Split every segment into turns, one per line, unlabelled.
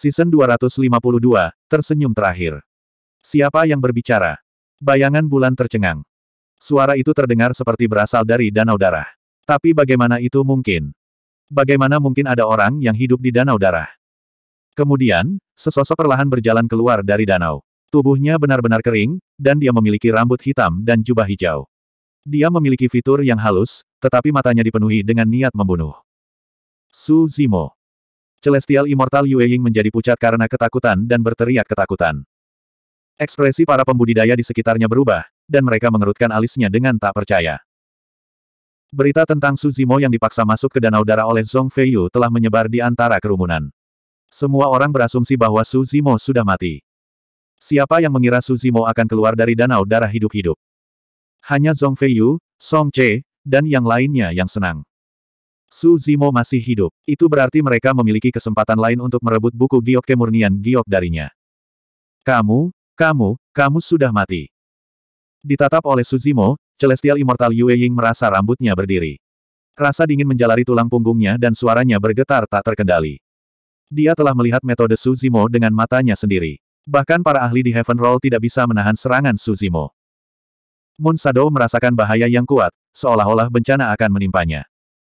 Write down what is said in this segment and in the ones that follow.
Season 252, tersenyum terakhir. Siapa yang berbicara? Bayangan bulan tercengang. Suara itu terdengar seperti berasal dari danau darah. Tapi bagaimana itu mungkin? Bagaimana mungkin ada orang yang hidup di danau darah? Kemudian, sesosok perlahan berjalan keluar dari danau. Tubuhnya benar-benar kering, dan dia memiliki rambut hitam dan jubah hijau. Dia memiliki fitur yang halus, tetapi matanya dipenuhi dengan niat membunuh. Su Zimo. Celestial Immortal Yue Ying menjadi pucat karena ketakutan dan berteriak ketakutan. Ekspresi para pembudidaya di sekitarnya berubah, dan mereka mengerutkan alisnya dengan tak percaya. Berita tentang Su Zimo yang dipaksa masuk ke danau darah oleh Zhong Feiyu telah menyebar di antara kerumunan. Semua orang berasumsi bahwa Su Zimo sudah mati. Siapa yang mengira Su Zimo akan keluar dari danau darah hidup-hidup? Hanya Zhong Feiyu, Song Che, dan yang lainnya yang senang. Su Zimo masih hidup. Itu berarti mereka memiliki kesempatan lain untuk merebut buku giok kemurnian giok darinya. Kamu, kamu, kamu sudah mati. Ditatap oleh Su Zimo, Celestial Immortal Yue Ying merasa rambutnya berdiri. Rasa dingin menjalari tulang punggungnya dan suaranya bergetar tak terkendali. Dia telah melihat metode Su Zimo dengan matanya sendiri. Bahkan para ahli di Heaven Roll tidak bisa menahan serangan Su Zimo. Moon Shadow merasakan bahaya yang kuat, seolah-olah bencana akan menimpanya.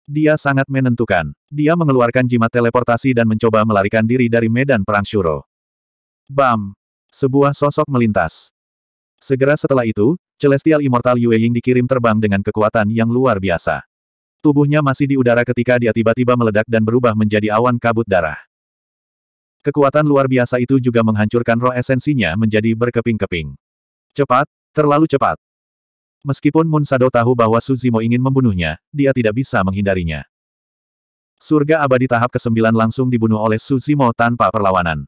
Dia sangat menentukan. Dia mengeluarkan jimat teleportasi dan mencoba melarikan diri dari medan perang Shuro. Bam! Sebuah sosok melintas. Segera setelah itu, Celestial Immortal Yue Ying dikirim terbang dengan kekuatan yang luar biasa. Tubuhnya masih di udara ketika dia tiba-tiba meledak dan berubah menjadi awan kabut darah. Kekuatan luar biasa itu juga menghancurkan roh esensinya menjadi berkeping-keping. Cepat, terlalu cepat. Meskipun Mun Sado tahu bahwa Suzimo ingin membunuhnya, dia tidak bisa menghindarinya. Surga abadi tahap ke-9 langsung dibunuh oleh Suzimo tanpa perlawanan.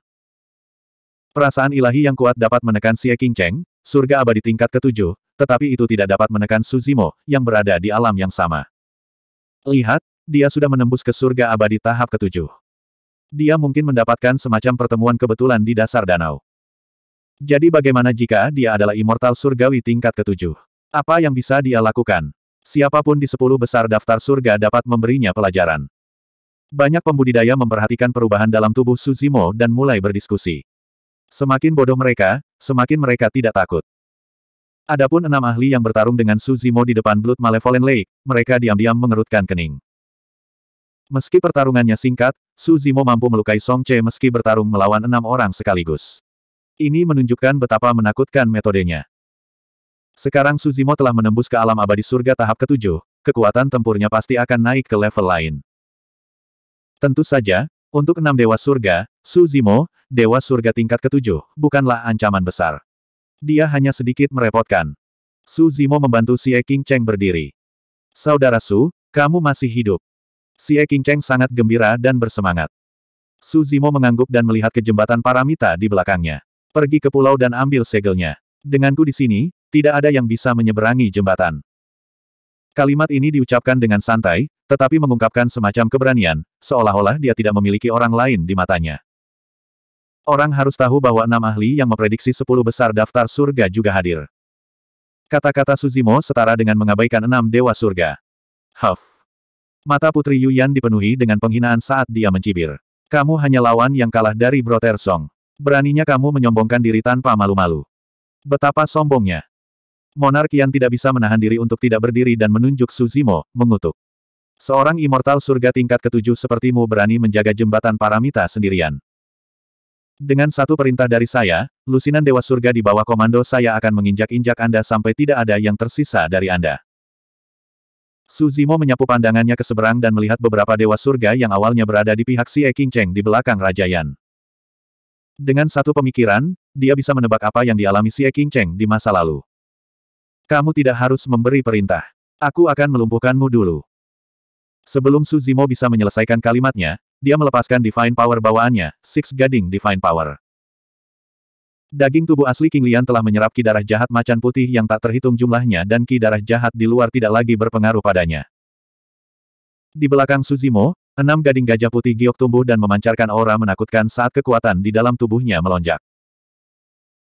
Perasaan ilahi yang kuat dapat menekan Xie King Cheng, surga abadi tingkat ke-7, tetapi itu tidak dapat menekan Suzimo, yang berada di alam yang sama. Lihat, dia sudah menembus ke surga abadi tahap ke-7. Dia mungkin mendapatkan semacam pertemuan kebetulan di dasar danau. Jadi bagaimana jika dia adalah immortal surgawi tingkat ketujuh? Apa yang bisa dia lakukan? Siapapun di sepuluh besar daftar surga dapat memberinya pelajaran. Banyak pembudidaya memperhatikan perubahan dalam tubuh Suzimo dan mulai berdiskusi. Semakin bodoh mereka, semakin mereka tidak takut. Adapun enam ahli yang bertarung dengan Suzimo di depan Blood Malevolent Lake, mereka diam-diam mengerutkan kening. Meski pertarungannya singkat, Suzimo mampu melukai Song Che meski bertarung melawan enam orang sekaligus. Ini menunjukkan betapa menakutkan metodenya. Sekarang Suzimo telah menembus ke alam abadi surga tahap ketujuh, kekuatan tempurnya pasti akan naik ke level lain. Tentu saja, untuk enam dewa surga, Suzimo, dewa surga tingkat ketujuh, bukanlah ancaman besar. Dia hanya sedikit merepotkan. Suzimo membantu si King Cheng berdiri. Saudara Su, kamu masih hidup. Si King Cheng sangat gembira dan bersemangat. Suzimo mengangguk dan melihat ke jembatan paramita di belakangnya. Pergi ke pulau dan ambil segelnya. Denganku di sini, tidak ada yang bisa menyeberangi jembatan. Kalimat ini diucapkan dengan santai, tetapi mengungkapkan semacam keberanian, seolah-olah dia tidak memiliki orang lain di matanya. Orang harus tahu bahwa enam ahli yang memprediksi sepuluh besar daftar surga juga hadir. Kata-kata Suzimo setara dengan mengabaikan enam dewa surga. Huff. Mata Putri Yuyan dipenuhi dengan penghinaan saat dia mencibir. Kamu hanya lawan yang kalah dari Brother Song. Beraninya kamu menyombongkan diri tanpa malu-malu. Betapa sombongnya. Monarkian tidak bisa menahan diri untuk tidak berdiri dan menunjuk Suzimo, mengutuk. Seorang immortal surga tingkat ketujuh sepertimu berani menjaga jembatan paramita sendirian. Dengan satu perintah dari saya, lusinan dewa surga di bawah komando saya akan menginjak-injak Anda sampai tidak ada yang tersisa dari Anda. Suzimo menyapu pandangannya ke seberang dan melihat beberapa dewa surga yang awalnya berada di pihak Xie Cheng di belakang Raja Yan. Dengan satu pemikiran, dia bisa menebak apa yang dialami Xie Cheng di masa lalu. Kamu tidak harus memberi perintah. Aku akan melumpuhkanmu dulu. Sebelum Suzimo bisa menyelesaikan kalimatnya, dia melepaskan Divine Power bawaannya, Six Gading Divine Power. Daging tubuh asli King Lian telah menyerap ki darah jahat macan putih yang tak terhitung jumlahnya dan ki darah jahat di luar tidak lagi berpengaruh padanya. Di belakang Suzimo, enam gading gajah putih giok tumbuh dan memancarkan aura menakutkan saat kekuatan di dalam tubuhnya melonjak.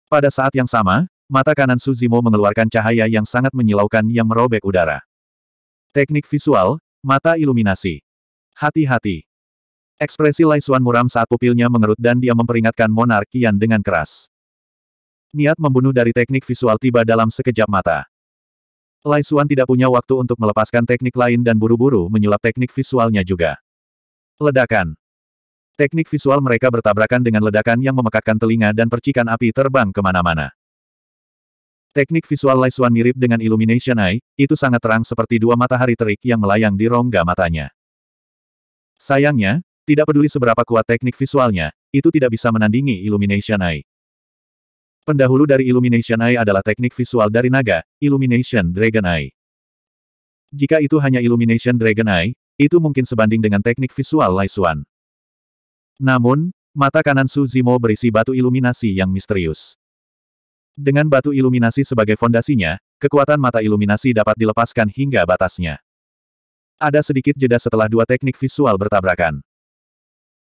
Pada saat yang sama, Mata kanan Suzimo mengeluarkan cahaya yang sangat menyilaukan yang merobek udara. Teknik visual, mata iluminasi. Hati-hati. Ekspresi Lai Xuan muram saat pupilnya mengerut dan dia memperingatkan Monarkian dengan keras. Niat membunuh dari teknik visual tiba dalam sekejap mata. Lai Xuan tidak punya waktu untuk melepaskan teknik lain dan buru-buru menyulap teknik visualnya juga. Ledakan. Teknik visual mereka bertabrakan dengan ledakan yang memekakkan telinga dan percikan api terbang kemana-mana. Teknik visual Lai Xuan mirip dengan Illumination Eye, itu sangat terang seperti dua matahari terik yang melayang di rongga matanya. Sayangnya, tidak peduli seberapa kuat teknik visualnya, itu tidak bisa menandingi Illumination Eye. Pendahulu dari Illumination Eye adalah teknik visual dari naga, Illumination Dragon Eye. Jika itu hanya Illumination Dragon Eye, itu mungkin sebanding dengan teknik visual Lai Xuan. Namun, mata kanan Su Zimo berisi batu iluminasi yang misterius. Dengan batu iluminasi sebagai fondasinya, kekuatan mata iluminasi dapat dilepaskan hingga batasnya. Ada sedikit jeda setelah dua teknik visual bertabrakan.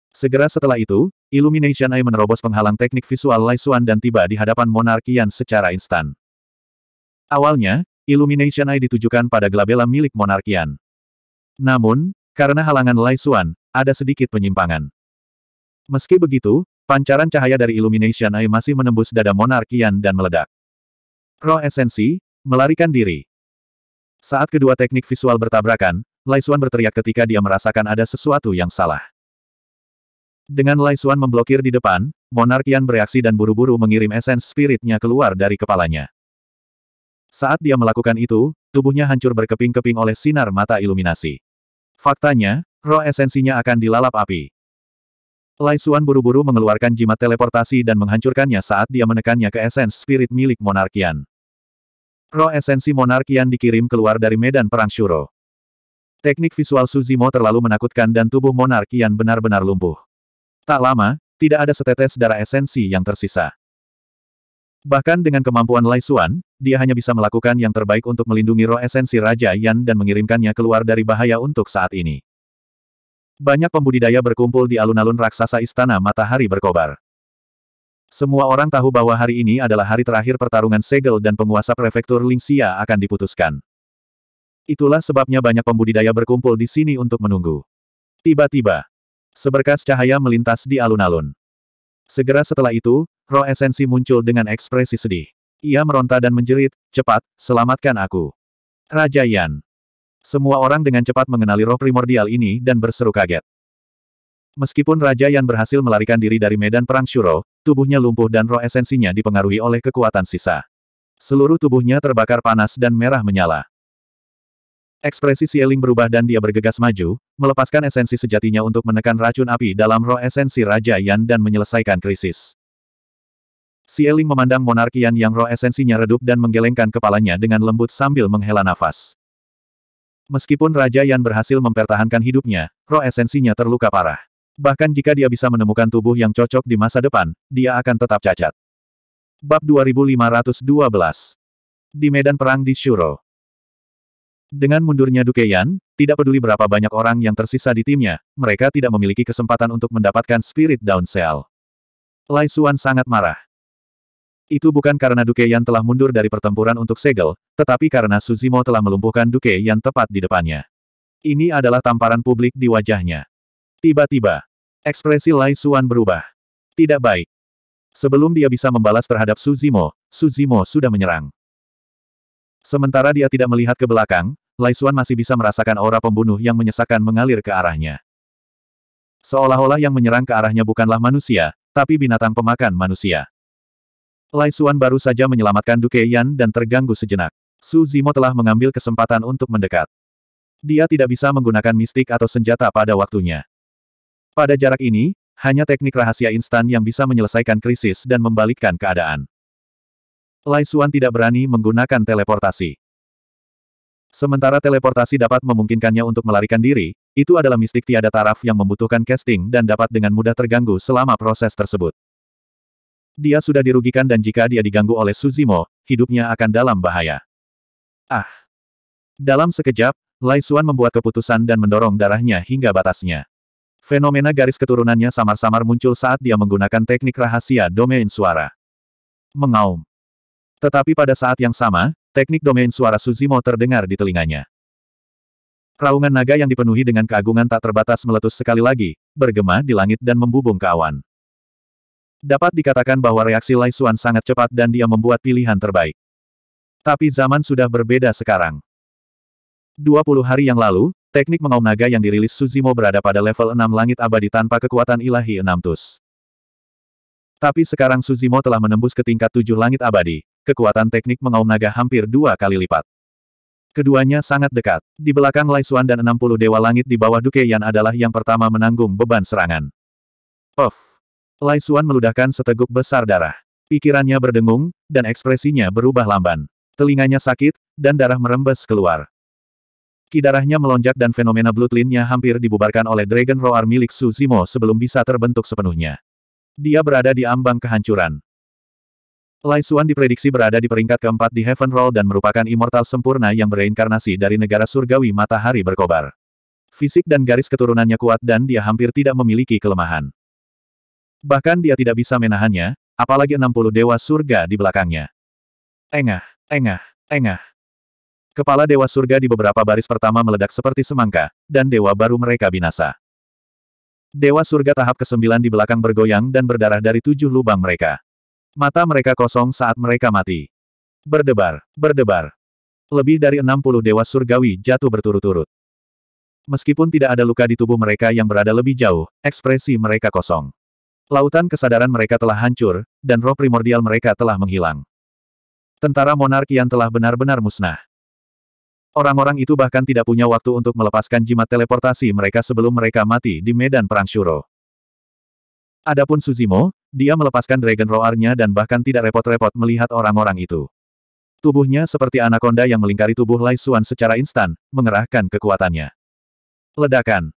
Segera setelah itu, Illumination Eye menerobos penghalang teknik visual Lai Xuan dan tiba di hadapan Monarkian secara instan. Awalnya, Illumination Eye ditujukan pada Glabella milik Monarkian. Namun, karena halangan Lai Xuan, ada sedikit penyimpangan. Meski begitu, Pancaran cahaya dari Illumination Eye masih menembus dada monarkian dan meledak. Roh esensi, melarikan diri. Saat kedua teknik visual bertabrakan, Laisuan berteriak ketika dia merasakan ada sesuatu yang salah. Dengan Laisuan memblokir di depan, monarkian bereaksi dan buru-buru mengirim esens spiritnya keluar dari kepalanya. Saat dia melakukan itu, tubuhnya hancur berkeping-keping oleh sinar mata iluminasi. Faktanya, roh esensinya akan dilalap api. Lai Su'an buru-buru mengeluarkan jimat teleportasi dan menghancurkannya saat dia menekannya ke esens spirit milik Monarkian. Roh esensi Monarkian dikirim keluar dari medan perang Shuro. Teknik visual Suzimo terlalu menakutkan dan tubuh Monarkian benar-benar lumpuh. Tak lama, tidak ada setetes darah esensi yang tersisa. Bahkan dengan kemampuan Lai Su'an, dia hanya bisa melakukan yang terbaik untuk melindungi roh esensi Raja Yan dan mengirimkannya keluar dari bahaya untuk saat ini. Banyak pembudidaya berkumpul di alun-alun raksasa Istana Matahari berkobar. Semua orang tahu bahwa hari ini adalah hari terakhir pertarungan segel dan penguasa prefektur Lingxia akan diputuskan. Itulah sebabnya banyak pembudidaya berkumpul di sini untuk menunggu. Tiba-tiba, seberkas cahaya melintas di alun-alun. Segera setelah itu, roh esensi muncul dengan ekspresi sedih. Ia meronta dan menjerit, cepat, selamatkan aku. Raja Yan. Semua orang dengan cepat mengenali roh primordial ini dan berseru kaget. Meskipun Raja Yan berhasil melarikan diri dari medan perang Shuro, tubuhnya lumpuh dan roh esensinya dipengaruhi oleh kekuatan sisa. Seluruh tubuhnya terbakar panas dan merah menyala. Ekspresi Sieling berubah dan dia bergegas maju, melepaskan esensi sejatinya untuk menekan racun api dalam roh esensi Raja Yan dan menyelesaikan krisis. Sieling memandang monarkian yang roh esensinya redup dan menggelengkan kepalanya dengan lembut sambil menghela nafas. Meskipun Raja Yan berhasil mempertahankan hidupnya, roh esensinya terluka parah. Bahkan jika dia bisa menemukan tubuh yang cocok di masa depan, dia akan tetap cacat. Bab 2512 Di medan perang di Shuro Dengan mundurnya Duke Yan, tidak peduli berapa banyak orang yang tersisa di timnya, mereka tidak memiliki kesempatan untuk mendapatkan Spirit Down Cell. Lai Xuan sangat marah. Itu bukan karena Duke Yan telah mundur dari pertempuran untuk segel, tetapi karena Suzimo telah melumpuhkan Duke Yan tepat di depannya. Ini adalah tamparan publik di wajahnya. Tiba-tiba, ekspresi Lai Suan berubah. Tidak baik. Sebelum dia bisa membalas terhadap Suzimo, Suzimo sudah menyerang. Sementara dia tidak melihat ke belakang, Lai Suan masih bisa merasakan aura pembunuh yang menyesakkan mengalir ke arahnya. Seolah-olah yang menyerang ke arahnya bukanlah manusia, tapi binatang pemakan manusia. Lai Xuan baru saja menyelamatkan Duke Yan dan terganggu sejenak. Su Zimo telah mengambil kesempatan untuk mendekat. Dia tidak bisa menggunakan mistik atau senjata pada waktunya. Pada jarak ini, hanya teknik rahasia instan yang bisa menyelesaikan krisis dan membalikkan keadaan. Lai Xuan tidak berani menggunakan teleportasi. Sementara teleportasi dapat memungkinkannya untuk melarikan diri, itu adalah mistik tiada taraf yang membutuhkan casting dan dapat dengan mudah terganggu selama proses tersebut. Dia sudah dirugikan dan jika dia diganggu oleh Suzimo, hidupnya akan dalam bahaya. Ah! Dalam sekejap, Lai Xuan membuat keputusan dan mendorong darahnya hingga batasnya. Fenomena garis keturunannya samar-samar muncul saat dia menggunakan teknik rahasia domain suara. Mengaum. Tetapi pada saat yang sama, teknik domain suara Suzimo terdengar di telinganya. Raungan naga yang dipenuhi dengan keagungan tak terbatas meletus sekali lagi, bergema di langit dan membubung ke awan. Dapat dikatakan bahwa reaksi Lai Xuan sangat cepat dan dia membuat pilihan terbaik. Tapi zaman sudah berbeda sekarang. 20 hari yang lalu, teknik mengaum naga yang dirilis Suzimo berada pada level 6 langit abadi tanpa kekuatan ilahi 6 tus. Tapi sekarang Suzimo telah menembus ke tingkat 7 langit abadi, kekuatan teknik mengaum naga hampir dua kali lipat. Keduanya sangat dekat. Di belakang Lai Xuan dan 60 dewa langit di bawah Duke Yan adalah yang pertama menanggung beban serangan. Puff! Lai Su'an meludahkan seteguk besar darah. Pikirannya berdengung, dan ekspresinya berubah lamban. Telinganya sakit, dan darah merembes keluar. Kidarahnya melonjak dan fenomena bloodline-nya hampir dibubarkan oleh Dragon Roar milik Su Zimo sebelum bisa terbentuk sepenuhnya. Dia berada di ambang kehancuran. Lai Su'an diprediksi berada di peringkat keempat di Heaven Roll dan merupakan immortal sempurna yang bereinkarnasi dari negara surgawi matahari berkobar. Fisik dan garis keturunannya kuat dan dia hampir tidak memiliki kelemahan. Bahkan dia tidak bisa menahannya, apalagi 60 dewa surga di belakangnya. Engah, engah, engah. Kepala dewa surga di beberapa baris pertama meledak seperti semangka, dan dewa baru mereka binasa. Dewa surga tahap ke-9 di belakang bergoyang dan berdarah dari tujuh lubang mereka. Mata mereka kosong saat mereka mati. Berdebar, berdebar. Lebih dari 60 dewa surgawi jatuh berturut-turut. Meskipun tidak ada luka di tubuh mereka yang berada lebih jauh, ekspresi mereka kosong. Lautan kesadaran mereka telah hancur, dan roh primordial mereka telah menghilang. Tentara monarki yang telah benar-benar musnah. Orang-orang itu bahkan tidak punya waktu untuk melepaskan jimat teleportasi mereka sebelum mereka mati di medan perang Shuro. Adapun Suzimo, dia melepaskan Dragon Roar-nya dan bahkan tidak repot-repot melihat orang-orang itu. Tubuhnya seperti anakonda yang melingkari tubuh Lai Xuan secara instan, mengerahkan kekuatannya. Ledakan.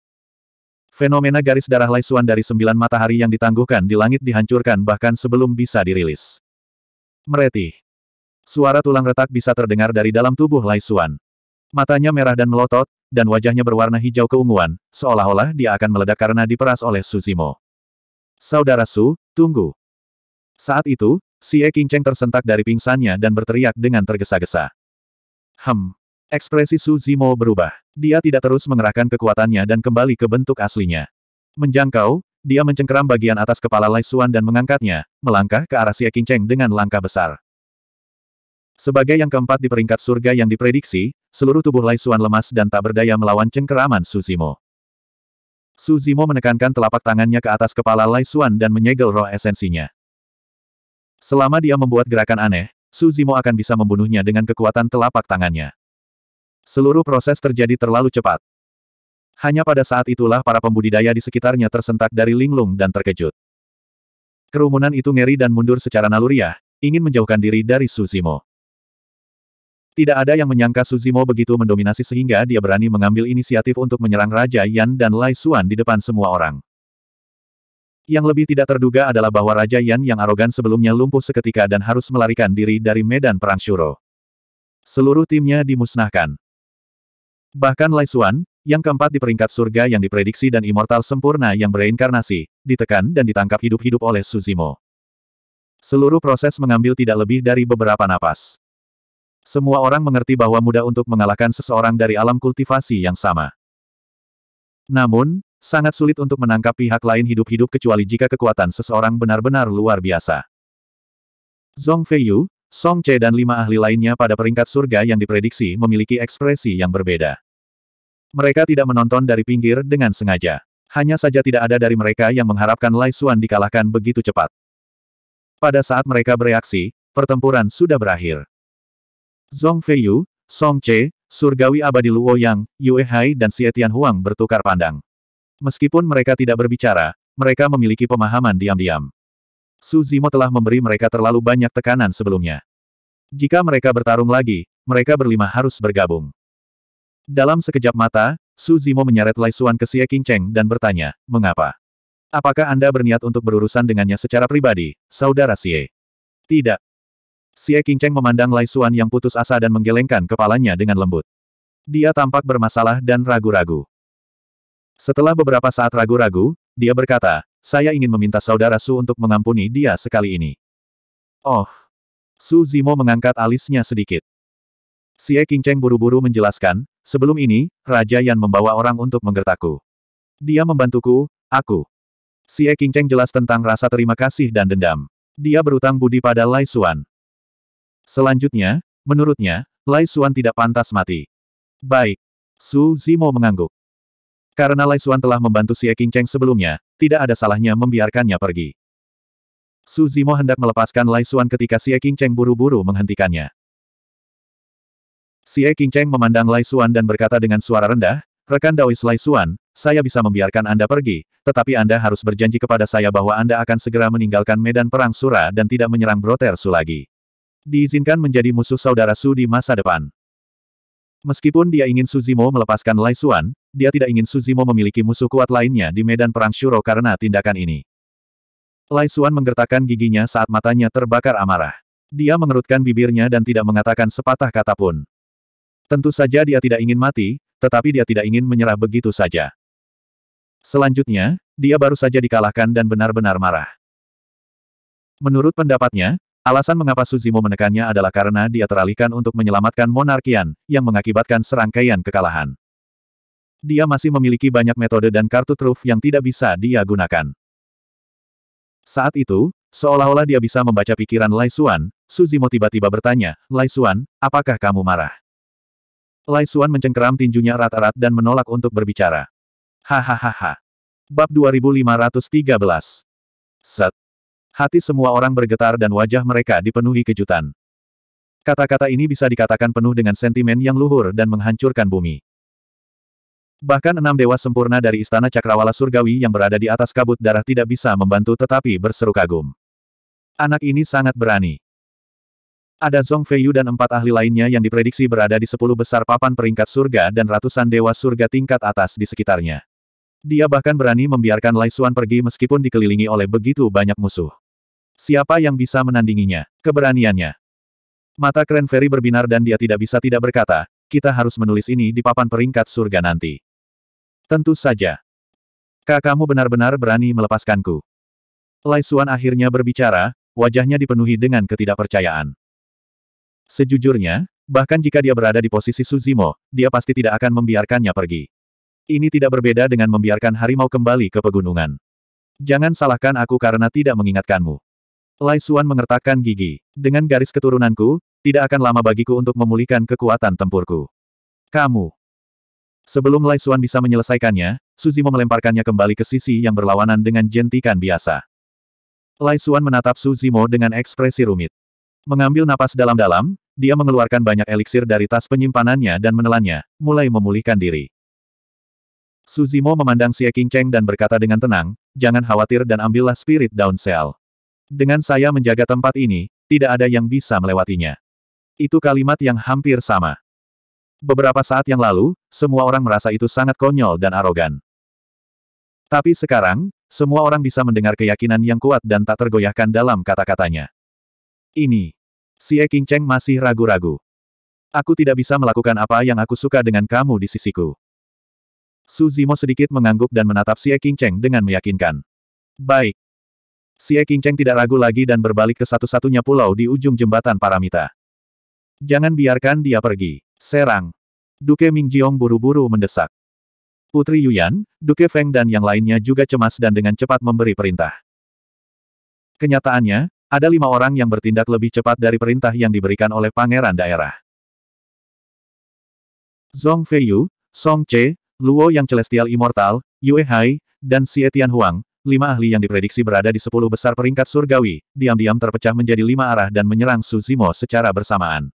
Fenomena garis darah Lai Xuan dari sembilan matahari yang ditangguhkan di langit dihancurkan bahkan sebelum bisa dirilis. Mereti. Suara tulang retak bisa terdengar dari dalam tubuh Lai Xuan. Matanya merah dan melotot, dan wajahnya berwarna hijau keunguan, seolah-olah dia akan meledak karena diperas oleh Suzimo. Saudara Su, tunggu. Saat itu, Xie Qingcheng tersentak dari pingsannya dan berteriak dengan tergesa-gesa. Hem, Ekspresi Su Zimo berubah. Dia tidak terus mengerahkan kekuatannya dan kembali ke bentuk aslinya. Menjangkau, dia mencengkeram bagian atas kepala Lai Xuan dan mengangkatnya, melangkah ke arah Xie Qingcheng dengan langkah besar. Sebagai yang keempat di peringkat surga yang diprediksi, seluruh tubuh Lai Xuan lemas dan tak berdaya melawan cengkeraman Su Zimo. Su Zimo menekankan telapak tangannya ke atas kepala Lai Xuan dan menyegel roh esensinya. Selama dia membuat gerakan aneh, Su Zimo akan bisa membunuhnya dengan kekuatan telapak tangannya. Seluruh proses terjadi terlalu cepat. Hanya pada saat itulah para pembudidaya di sekitarnya tersentak dari linglung dan terkejut. Kerumunan itu ngeri dan mundur secara naluriah, ingin menjauhkan diri dari Suzimo. Tidak ada yang menyangka Suzimo begitu mendominasi sehingga dia berani mengambil inisiatif untuk menyerang Raja Yan dan Lai Xuan di depan semua orang. Yang lebih tidak terduga adalah bahwa Raja Yan yang arogan sebelumnya lumpuh seketika dan harus melarikan diri dari medan perang Shuro. Seluruh timnya dimusnahkan. Bahkan Lai Xuan, yang keempat di peringkat surga yang diprediksi dan immortal sempurna yang bereinkarnasi, ditekan dan ditangkap hidup-hidup oleh Suzimo. Seluruh proses mengambil tidak lebih dari beberapa napas. Semua orang mengerti bahwa mudah untuk mengalahkan seseorang dari alam kultivasi yang sama. Namun, sangat sulit untuk menangkap pihak lain hidup-hidup kecuali jika kekuatan seseorang benar-benar luar biasa. Zhong Feiyu, Song Che dan lima ahli lainnya pada peringkat surga yang diprediksi memiliki ekspresi yang berbeda. Mereka tidak menonton dari pinggir dengan sengaja. Hanya saja tidak ada dari mereka yang mengharapkan Lai Suan dikalahkan begitu cepat. Pada saat mereka bereaksi, pertempuran sudah berakhir. Zhong Feiyu, Song Che, Surgawi Abadi Luo Yang, Yue Hai dan Xie Tian Huang bertukar pandang. Meskipun mereka tidak berbicara, mereka memiliki pemahaman diam-diam. Su Zimo telah memberi mereka terlalu banyak tekanan sebelumnya. Jika mereka bertarung lagi, mereka berlima harus bergabung. Dalam sekejap mata, Su Zimo menyeret Lai Suan ke Xie Cheng dan bertanya, mengapa? Apakah Anda berniat untuk berurusan dengannya secara pribadi, Saudara Xie? Tidak. Xie Cheng memandang Lai Suan yang putus asa dan menggelengkan kepalanya dengan lembut. Dia tampak bermasalah dan ragu-ragu. Setelah beberapa saat ragu-ragu, dia berkata, saya ingin meminta Saudara Su untuk mengampuni dia sekali ini. Oh. Su Zimo mengangkat alisnya sedikit. Xie Cheng buru-buru menjelaskan, Sebelum ini, Raja Yan membawa orang untuk menggertakku. Dia membantuku, aku. Si E Qingcheng jelas tentang rasa terima kasih dan dendam. Dia berutang budi pada Lai Xuan. Selanjutnya, menurutnya, Lai Xuan tidak pantas mati. Baik. Su Zimo mengangguk. Karena Lai Xuan telah membantu si E Qingcheng sebelumnya, tidak ada salahnya membiarkannya pergi. Su Zimo hendak melepaskan Lai Xuan ketika si E Qingcheng buru-buru menghentikannya. Xie Qingcheng memandang Lai Xuan dan berkata dengan suara rendah, Rekan Daois Lai Xuan, saya bisa membiarkan Anda pergi, tetapi Anda harus berjanji kepada saya bahwa Anda akan segera meninggalkan medan perang Sura dan tidak menyerang Broter Su lagi. Diizinkan menjadi musuh saudara Su di masa depan. Meskipun dia ingin Suzimo melepaskan Lai Xuan, dia tidak ingin Suzimo memiliki musuh kuat lainnya di medan perang Shuro karena tindakan ini. Lai Xuan menggertakkan giginya saat matanya terbakar amarah. Dia mengerutkan bibirnya dan tidak mengatakan sepatah kata pun. Tentu saja dia tidak ingin mati, tetapi dia tidak ingin menyerah begitu saja. Selanjutnya, dia baru saja dikalahkan dan benar-benar marah. Menurut pendapatnya, alasan mengapa Suzimo menekannya adalah karena dia teralihkan untuk menyelamatkan monarkian, yang mengakibatkan serangkaian kekalahan. Dia masih memiliki banyak metode dan kartu truf yang tidak bisa dia gunakan. Saat itu, seolah-olah dia bisa membaca pikiran Lai Xuan, Suzimo tiba-tiba bertanya, Lai Xuan, apakah kamu marah? Lai Suan mencengkeram tinjunya rata-rat dan menolak untuk berbicara. Hahaha. Bab 2513. Set. Hati semua orang bergetar dan wajah mereka dipenuhi kejutan. Kata-kata ini bisa dikatakan penuh dengan sentimen yang luhur dan menghancurkan bumi. Bahkan enam dewa sempurna dari istana cakrawala surgawi yang berada di atas kabut darah tidak bisa membantu tetapi berseru kagum. Anak ini sangat berani. Ada Zong Feiyu dan empat ahli lainnya yang diprediksi berada di sepuluh besar papan peringkat surga dan ratusan dewa surga tingkat atas di sekitarnya. Dia bahkan berani membiarkan Lai Xuan pergi meskipun dikelilingi oleh begitu banyak musuh. Siapa yang bisa menandinginya? Keberaniannya. Mata keren Ferry berbinar dan dia tidak bisa tidak berkata, kita harus menulis ini di papan peringkat surga nanti. Tentu saja. Kakakmu benar-benar berani melepaskanku. Lai Xuan akhirnya berbicara, wajahnya dipenuhi dengan ketidakpercayaan. Sejujurnya, bahkan jika dia berada di posisi Suzimo, dia pasti tidak akan membiarkannya pergi. Ini tidak berbeda dengan membiarkan harimau kembali ke pegunungan. Jangan salahkan aku karena tidak mengingatkanmu. Lai Xuan mengertakkan gigi. Dengan garis keturunanku, tidak akan lama bagiku untuk memulihkan kekuatan tempurku. Kamu. Sebelum Lai Xuan bisa menyelesaikannya, Suzimo melemparkannya kembali ke sisi yang berlawanan dengan jentikan biasa. Lai Xuan menatap Suzimo dengan ekspresi rumit. Mengambil napas dalam-dalam, dia mengeluarkan banyak eliksir dari tas penyimpanannya dan menelannya, mulai memulihkan diri. Suzimo memandang Xie Cheng dan berkata dengan tenang, jangan khawatir dan ambillah spirit down cell. Dengan saya menjaga tempat ini, tidak ada yang bisa melewatinya. Itu kalimat yang hampir sama. Beberapa saat yang lalu, semua orang merasa itu sangat konyol dan arogan. Tapi sekarang, semua orang bisa mendengar keyakinan yang kuat dan tak tergoyahkan dalam kata-katanya ini. si King Cheng masih ragu-ragu. Aku tidak bisa melakukan apa yang aku suka dengan kamu di sisiku. Su Zimo sedikit mengangguk dan menatap si King Cheng dengan meyakinkan. Baik. Si King Cheng tidak ragu lagi dan berbalik ke satu-satunya pulau di ujung jembatan Paramita. Jangan biarkan dia pergi. Serang. Duke Mingjiong buru-buru mendesak. Putri Yuyan, Duke Feng dan yang lainnya juga cemas dan dengan cepat memberi perintah. Kenyataannya, ada lima orang yang bertindak lebih cepat dari perintah yang diberikan oleh pangeran daerah. Zong Feiyu, Song Che, Luo yang Celestial Immortal, Yue Hai, dan Xie Tianhuang, lima ahli yang diprediksi berada di sepuluh besar peringkat surgawi, diam-diam terpecah menjadi lima arah dan menyerang Su Zimo secara bersamaan.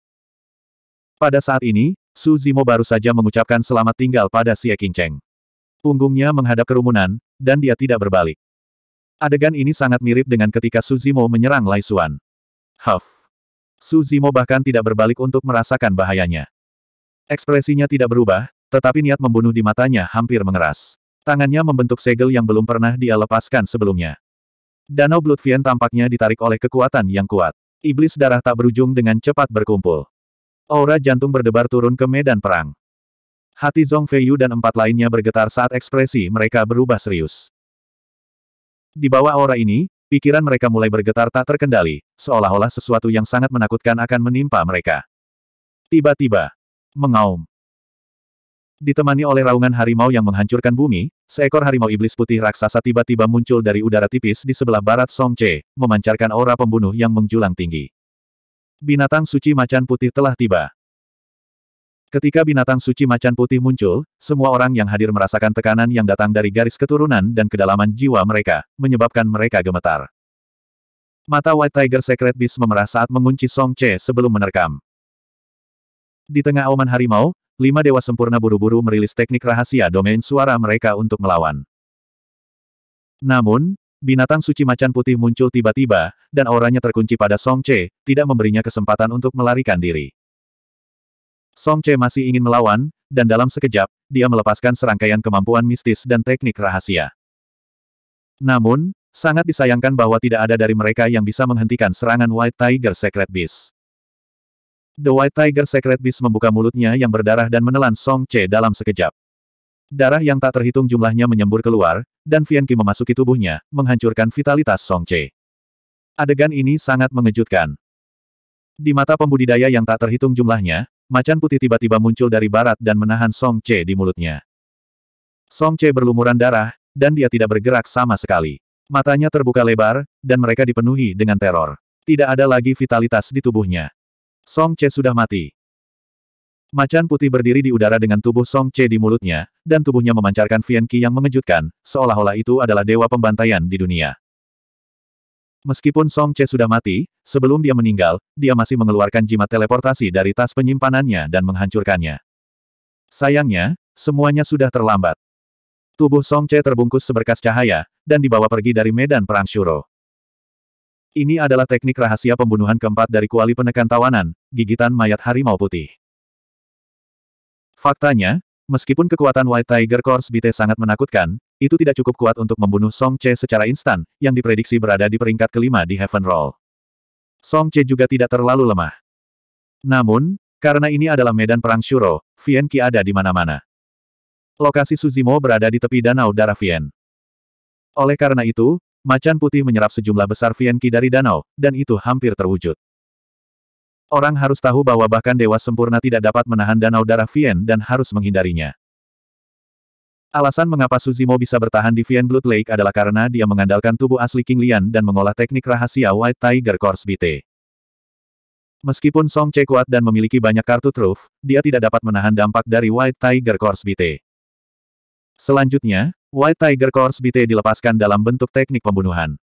Pada saat ini, Su Zimo baru saja mengucapkan selamat tinggal pada Xie Qingcheng. Punggungnya menghadap kerumunan, dan dia tidak berbalik. Adegan ini sangat mirip dengan ketika Suzimo menyerang Lai Xuan. Huff. Suzimo bahkan tidak berbalik untuk merasakan bahayanya. Ekspresinya tidak berubah, tetapi niat membunuh di matanya hampir mengeras. Tangannya membentuk segel yang belum pernah dia lepaskan sebelumnya. Danau Bloodfien tampaknya ditarik oleh kekuatan yang kuat. Iblis darah tak berujung dengan cepat berkumpul. Aura jantung berdebar turun ke medan perang. Hati Zong Feiyu dan empat lainnya bergetar saat ekspresi mereka berubah serius. Di bawah aura ini, pikiran mereka mulai bergetar tak terkendali, seolah-olah sesuatu yang sangat menakutkan akan menimpa mereka. Tiba-tiba, mengaum. Ditemani oleh raungan harimau yang menghancurkan bumi, seekor harimau iblis putih raksasa tiba-tiba muncul dari udara tipis di sebelah barat Songce, memancarkan aura pembunuh yang menjulang tinggi. Binatang suci macan putih telah tiba. Ketika binatang suci macan putih muncul, semua orang yang hadir merasakan tekanan yang datang dari garis keturunan dan kedalaman jiwa mereka, menyebabkan mereka gemetar. Mata White Tiger Secret Beast memerah saat mengunci Song Che sebelum menerkam. Di tengah auman harimau, lima dewa sempurna buru-buru merilis teknik rahasia domain suara mereka untuk melawan. Namun, binatang suci macan putih muncul tiba-tiba, dan auranya terkunci pada Song Che, tidak memberinya kesempatan untuk melarikan diri. Song Che masih ingin melawan, dan dalam sekejap, dia melepaskan serangkaian kemampuan mistis dan teknik rahasia. Namun, sangat disayangkan bahwa tidak ada dari mereka yang bisa menghentikan serangan White Tiger Secret Beast. The White Tiger Secret Beast membuka mulutnya yang berdarah dan menelan Song Che dalam sekejap. Darah yang tak terhitung jumlahnya menyembur keluar, dan Vian Ki memasuki tubuhnya, menghancurkan vitalitas Song Che. Adegan ini sangat mengejutkan. Di mata pembudidaya yang tak terhitung jumlahnya, macan putih tiba-tiba muncul dari barat dan menahan Song Che di mulutnya. Song Che berlumuran darah, dan dia tidak bergerak sama sekali. Matanya terbuka lebar, dan mereka dipenuhi dengan teror. Tidak ada lagi vitalitas di tubuhnya. Song Che sudah mati. Macan putih berdiri di udara dengan tubuh Song Che di mulutnya, dan tubuhnya memancarkan Vian Qi yang mengejutkan, seolah-olah itu adalah dewa pembantaian di dunia. Meskipun Song Che sudah mati, sebelum dia meninggal, dia masih mengeluarkan jimat teleportasi dari tas penyimpanannya dan menghancurkannya. Sayangnya, semuanya sudah terlambat. Tubuh Song Che terbungkus seberkas cahaya, dan dibawa pergi dari medan perang Shuro. Ini adalah teknik rahasia pembunuhan keempat dari kuali penekan tawanan, gigitan mayat harimau putih. Faktanya, Meskipun kekuatan White Tiger Corps Bite sangat menakutkan, itu tidak cukup kuat untuk membunuh Song Che secara instan, yang diprediksi berada di peringkat kelima di Heaven Roll. Song Che juga tidak terlalu lemah. Namun, karena ini adalah medan perang Shuro, Vien Qi ada di mana-mana. Lokasi Suzimo berada di tepi danau darah Vien. Oleh karena itu, Macan Putih menyerap sejumlah besar Vien Qi dari danau, dan itu hampir terwujud. Orang harus tahu bahwa bahkan dewa sempurna tidak dapat menahan danau darah Vien dan harus menghindarinya. Alasan mengapa Suzimo bisa bertahan di Vien Blood Lake adalah karena dia mengandalkan tubuh asli King Lian dan mengolah teknik rahasia White Tiger Course BT. Meskipun Song Che kuat dan memiliki banyak kartu truf, dia tidak dapat menahan dampak dari White Tiger Course BT. Selanjutnya, White Tiger Course BT dilepaskan dalam bentuk teknik pembunuhan.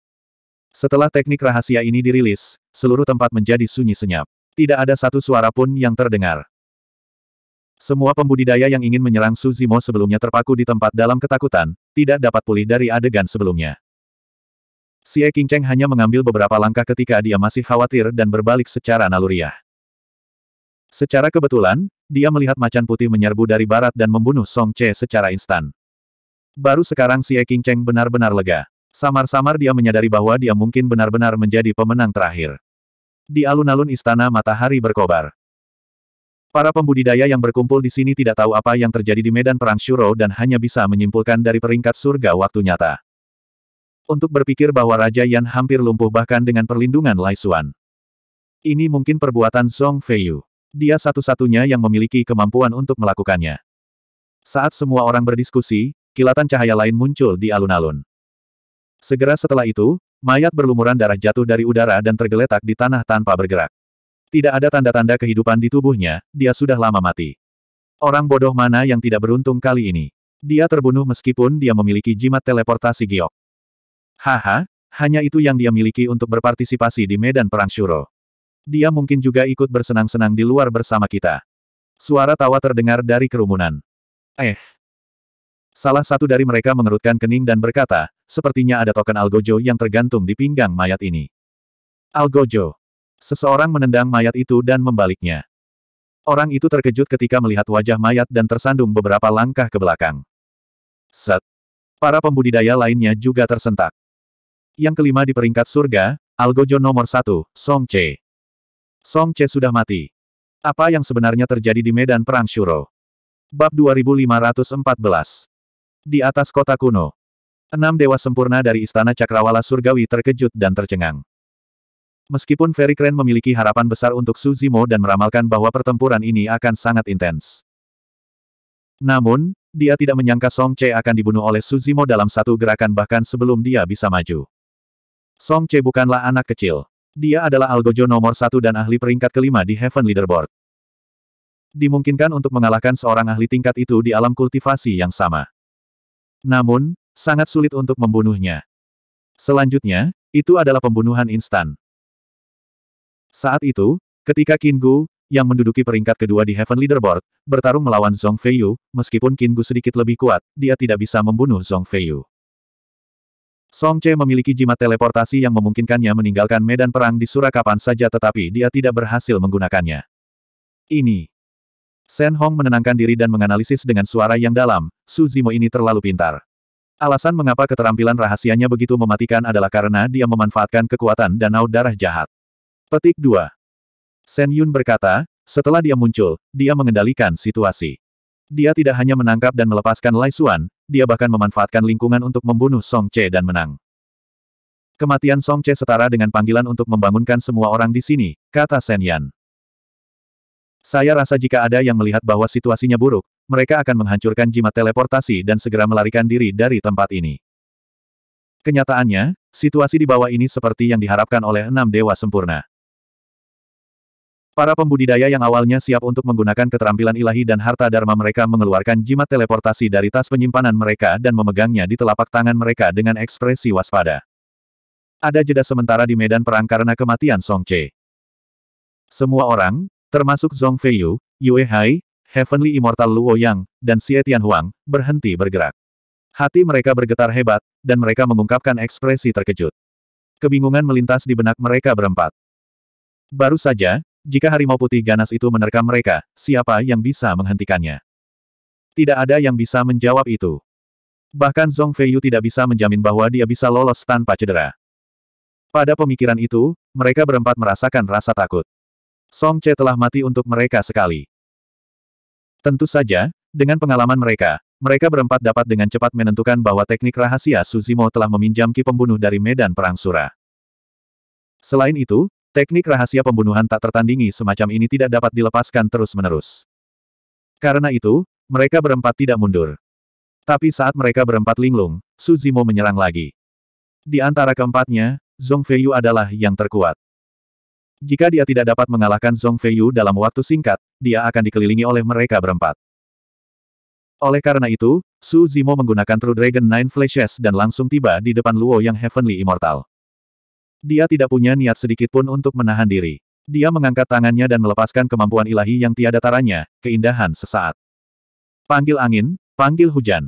Setelah teknik rahasia ini dirilis, seluruh tempat menjadi sunyi senyap. Tidak ada satu suara pun yang terdengar. Semua pembudidaya yang ingin menyerang Suzimo sebelumnya terpaku di tempat dalam ketakutan, tidak dapat pulih dari adegan sebelumnya. Si King Cheng hanya mengambil beberapa langkah ketika dia masih khawatir dan berbalik secara naluriah. Secara kebetulan, dia melihat macan putih menyerbu dari barat dan membunuh Song Che secara instan. Baru sekarang Si King Cheng benar-benar lega. Samar-samar dia menyadari bahwa dia mungkin benar-benar menjadi pemenang terakhir di alun-alun Istana Matahari berkobar. Para pembudidaya yang berkumpul di sini tidak tahu apa yang terjadi di medan perang Shuro dan hanya bisa menyimpulkan dari peringkat surga waktu nyata. Untuk berpikir bahwa Raja Yan hampir lumpuh bahkan dengan perlindungan Lai Xuan. Ini mungkin perbuatan Song Feiyu. Dia satu-satunya yang memiliki kemampuan untuk melakukannya. Saat semua orang berdiskusi, kilatan cahaya lain muncul di alun-alun. Segera setelah itu, Mayat berlumuran darah jatuh dari udara dan tergeletak di tanah tanpa bergerak. Tidak ada tanda-tanda kehidupan di tubuhnya, dia sudah lama mati. Orang bodoh mana yang tidak beruntung kali ini? Dia terbunuh meskipun dia memiliki jimat teleportasi giok. Haha, hanya itu yang dia miliki untuk berpartisipasi di medan perang Shuro. Dia mungkin juga ikut bersenang-senang di luar bersama kita. Suara tawa terdengar dari kerumunan. Eh. Salah satu dari mereka mengerutkan kening dan berkata, Sepertinya ada token Algojo yang tergantung di pinggang mayat ini. Algojo. Seseorang menendang mayat itu dan membaliknya. Orang itu terkejut ketika melihat wajah mayat dan tersandung beberapa langkah ke belakang. Set. Para pembudidaya lainnya juga tersentak. Yang kelima di peringkat surga, Algojo nomor satu, Song Che. Song Che sudah mati. Apa yang sebenarnya terjadi di medan perang Shuro? Bab 2514. Di atas kota kuno. Enam dewa sempurna dari Istana Cakrawala Surgawi terkejut dan tercengang. Meskipun Ferry Kren memiliki harapan besar untuk Suzimo dan meramalkan bahwa pertempuran ini akan sangat intens. Namun, dia tidak menyangka Song Che akan dibunuh oleh Suzimo dalam satu gerakan bahkan sebelum dia bisa maju. Song Che bukanlah anak kecil. Dia adalah algojo nomor satu dan ahli peringkat kelima di Heaven Leaderboard. Dimungkinkan untuk mengalahkan seorang ahli tingkat itu di alam kultivasi yang sama. Namun, Sangat sulit untuk membunuhnya. Selanjutnya, itu adalah pembunuhan instan. Saat itu, ketika Qin Gu, yang menduduki peringkat kedua di Heaven Leaderboard, bertarung melawan Zhong Feiyu, meskipun Qin Gu sedikit lebih kuat, dia tidak bisa membunuh Zhong Feiyu. Song Che memiliki jimat teleportasi yang memungkinkannya meninggalkan medan perang di surakapan saja tetapi dia tidak berhasil menggunakannya. Ini. Shen Hong menenangkan diri dan menganalisis dengan suara yang dalam, Su Zimo ini terlalu pintar. Alasan mengapa keterampilan rahasianya begitu mematikan adalah karena dia memanfaatkan kekuatan danau darah jahat. Petik 2. Sen Yun berkata, setelah dia muncul, dia mengendalikan situasi. Dia tidak hanya menangkap dan melepaskan Lai Xuan, dia bahkan memanfaatkan lingkungan untuk membunuh Song Che dan menang. Kematian Song Che setara dengan panggilan untuk membangunkan semua orang di sini, kata Sen Yan. Saya rasa jika ada yang melihat bahwa situasinya buruk, mereka akan menghancurkan jimat teleportasi dan segera melarikan diri dari tempat ini. Kenyataannya, situasi di bawah ini seperti yang diharapkan oleh enam dewa sempurna. Para pembudidaya yang awalnya siap untuk menggunakan keterampilan ilahi dan harta dharma mereka mengeluarkan jimat teleportasi dari tas penyimpanan mereka dan memegangnya di telapak tangan mereka dengan ekspresi waspada. Ada jeda sementara di medan perang karena kematian Song Che. Semua orang, termasuk Zhong Feiyu, Yue Hai, Heavenly Immortal Luo Yang, dan Xie Huang berhenti bergerak. Hati mereka bergetar hebat, dan mereka mengungkapkan ekspresi terkejut. Kebingungan melintas di benak mereka berempat. Baru saja, jika harimau putih ganas itu menerkam mereka, siapa yang bisa menghentikannya? Tidak ada yang bisa menjawab itu. Bahkan Zhong Feiyu tidak bisa menjamin bahwa dia bisa lolos tanpa cedera. Pada pemikiran itu, mereka berempat merasakan rasa takut. Song Che telah mati untuk mereka sekali. Tentu saja, dengan pengalaman mereka, mereka berempat dapat dengan cepat menentukan bahwa teknik rahasia Suzimo telah meminjam ki pembunuh dari medan perang Sura. Selain itu, teknik rahasia pembunuhan tak tertandingi semacam ini tidak dapat dilepaskan terus-menerus. Karena itu, mereka berempat tidak mundur. Tapi saat mereka berempat linglung, Suzimo menyerang lagi. Di antara keempatnya, Zhong Feiyu adalah yang terkuat. Jika dia tidak dapat mengalahkan Zhong Feiyu dalam waktu singkat, dia akan dikelilingi oleh mereka berempat. Oleh karena itu, Su Zimo menggunakan True Dragon Nine Flashes dan langsung tiba di depan Luo yang Heavenly Immortal. Dia tidak punya niat sedikit pun untuk menahan diri. Dia mengangkat tangannya dan melepaskan kemampuan ilahi yang tiada taranya, keindahan sesaat. Panggil angin, panggil hujan.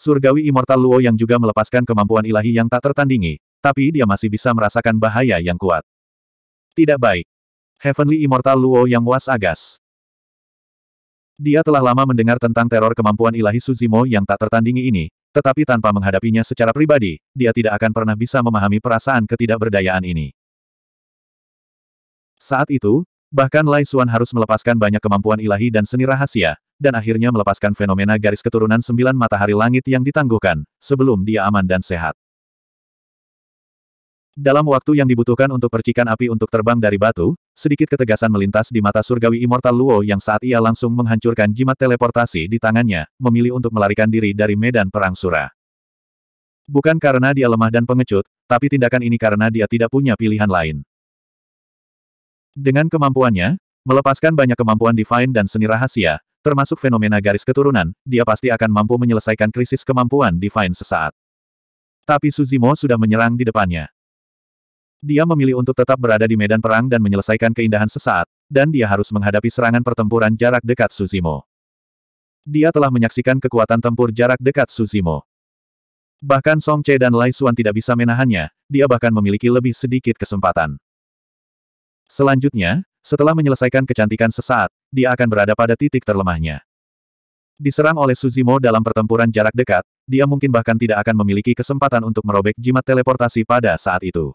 Surgawi Immortal Luo yang juga melepaskan kemampuan ilahi yang tak tertandingi, tapi dia masih bisa merasakan bahaya yang kuat. Tidak baik. Heavenly Immortal Luo yang was agas. Dia telah lama mendengar tentang teror kemampuan ilahi Suzimo yang tak tertandingi ini, tetapi tanpa menghadapinya secara pribadi, dia tidak akan pernah bisa memahami perasaan ketidakberdayaan ini. Saat itu, bahkan Lai Xuan harus melepaskan banyak kemampuan ilahi dan seni rahasia, dan akhirnya melepaskan fenomena garis keturunan sembilan matahari langit yang ditangguhkan, sebelum dia aman dan sehat. Dalam waktu yang dibutuhkan untuk percikan api untuk terbang dari batu, sedikit ketegasan melintas di mata surgawi Immortal Luo yang saat ia langsung menghancurkan jimat teleportasi di tangannya, memilih untuk melarikan diri dari medan perang Sura. Bukan karena dia lemah dan pengecut, tapi tindakan ini karena dia tidak punya pilihan lain. Dengan kemampuannya, melepaskan banyak kemampuan divine dan seni rahasia, termasuk fenomena garis keturunan, dia pasti akan mampu menyelesaikan krisis kemampuan divine sesaat. Tapi Suzimo sudah menyerang di depannya. Dia memilih untuk tetap berada di medan perang dan menyelesaikan keindahan sesaat, dan dia harus menghadapi serangan pertempuran jarak dekat Suzimo. Dia telah menyaksikan kekuatan tempur jarak dekat Suzimo. Bahkan Song Che dan Lai Xuan tidak bisa menahannya, dia bahkan memiliki lebih sedikit kesempatan. Selanjutnya, setelah menyelesaikan kecantikan sesaat, dia akan berada pada titik terlemahnya. Diserang oleh Suzimo dalam pertempuran jarak dekat, dia mungkin bahkan tidak akan memiliki kesempatan untuk merobek jimat teleportasi pada saat itu.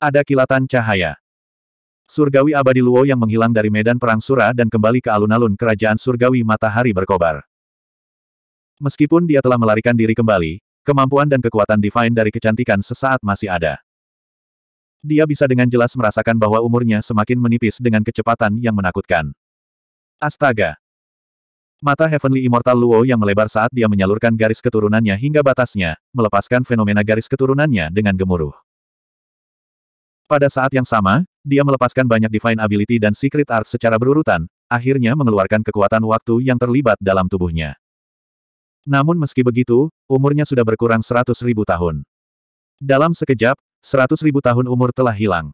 Ada kilatan cahaya. Surgawi abadi Luo yang menghilang dari medan perang Sura dan kembali ke alun-alun kerajaan surgawi matahari berkobar. Meskipun dia telah melarikan diri kembali, kemampuan dan kekuatan divine dari kecantikan sesaat masih ada. Dia bisa dengan jelas merasakan bahwa umurnya semakin menipis dengan kecepatan yang menakutkan. Astaga! Mata Heavenly Immortal Luo yang melebar saat dia menyalurkan garis keturunannya hingga batasnya, melepaskan fenomena garis keturunannya dengan gemuruh. Pada saat yang sama, dia melepaskan banyak Divine Ability dan Secret Art secara berurutan, akhirnya mengeluarkan kekuatan waktu yang terlibat dalam tubuhnya. Namun meski begitu, umurnya sudah berkurang seratus ribu tahun. Dalam sekejap, seratus ribu tahun umur telah hilang.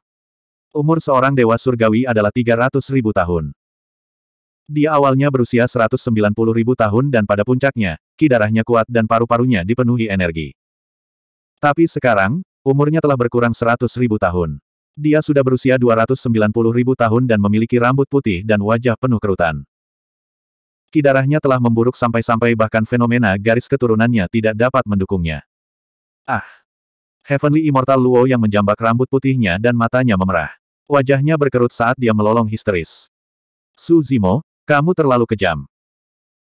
Umur seorang dewa surgawi adalah tiga ratus ribu tahun. Dia awalnya berusia 190 ribu tahun dan pada puncaknya, kidarahnya kuat dan paru-parunya dipenuhi energi. Tapi sekarang, umurnya telah berkurang 100 ribu tahun. Dia sudah berusia 290 ribu tahun dan memiliki rambut putih dan wajah penuh kerutan. Kidarahnya telah memburuk sampai-sampai bahkan fenomena garis keturunannya tidak dapat mendukungnya. Ah! Heavenly Immortal Luo yang menjambak rambut putihnya dan matanya memerah. Wajahnya berkerut saat dia melolong histeris. Su Zimo, kamu terlalu kejam.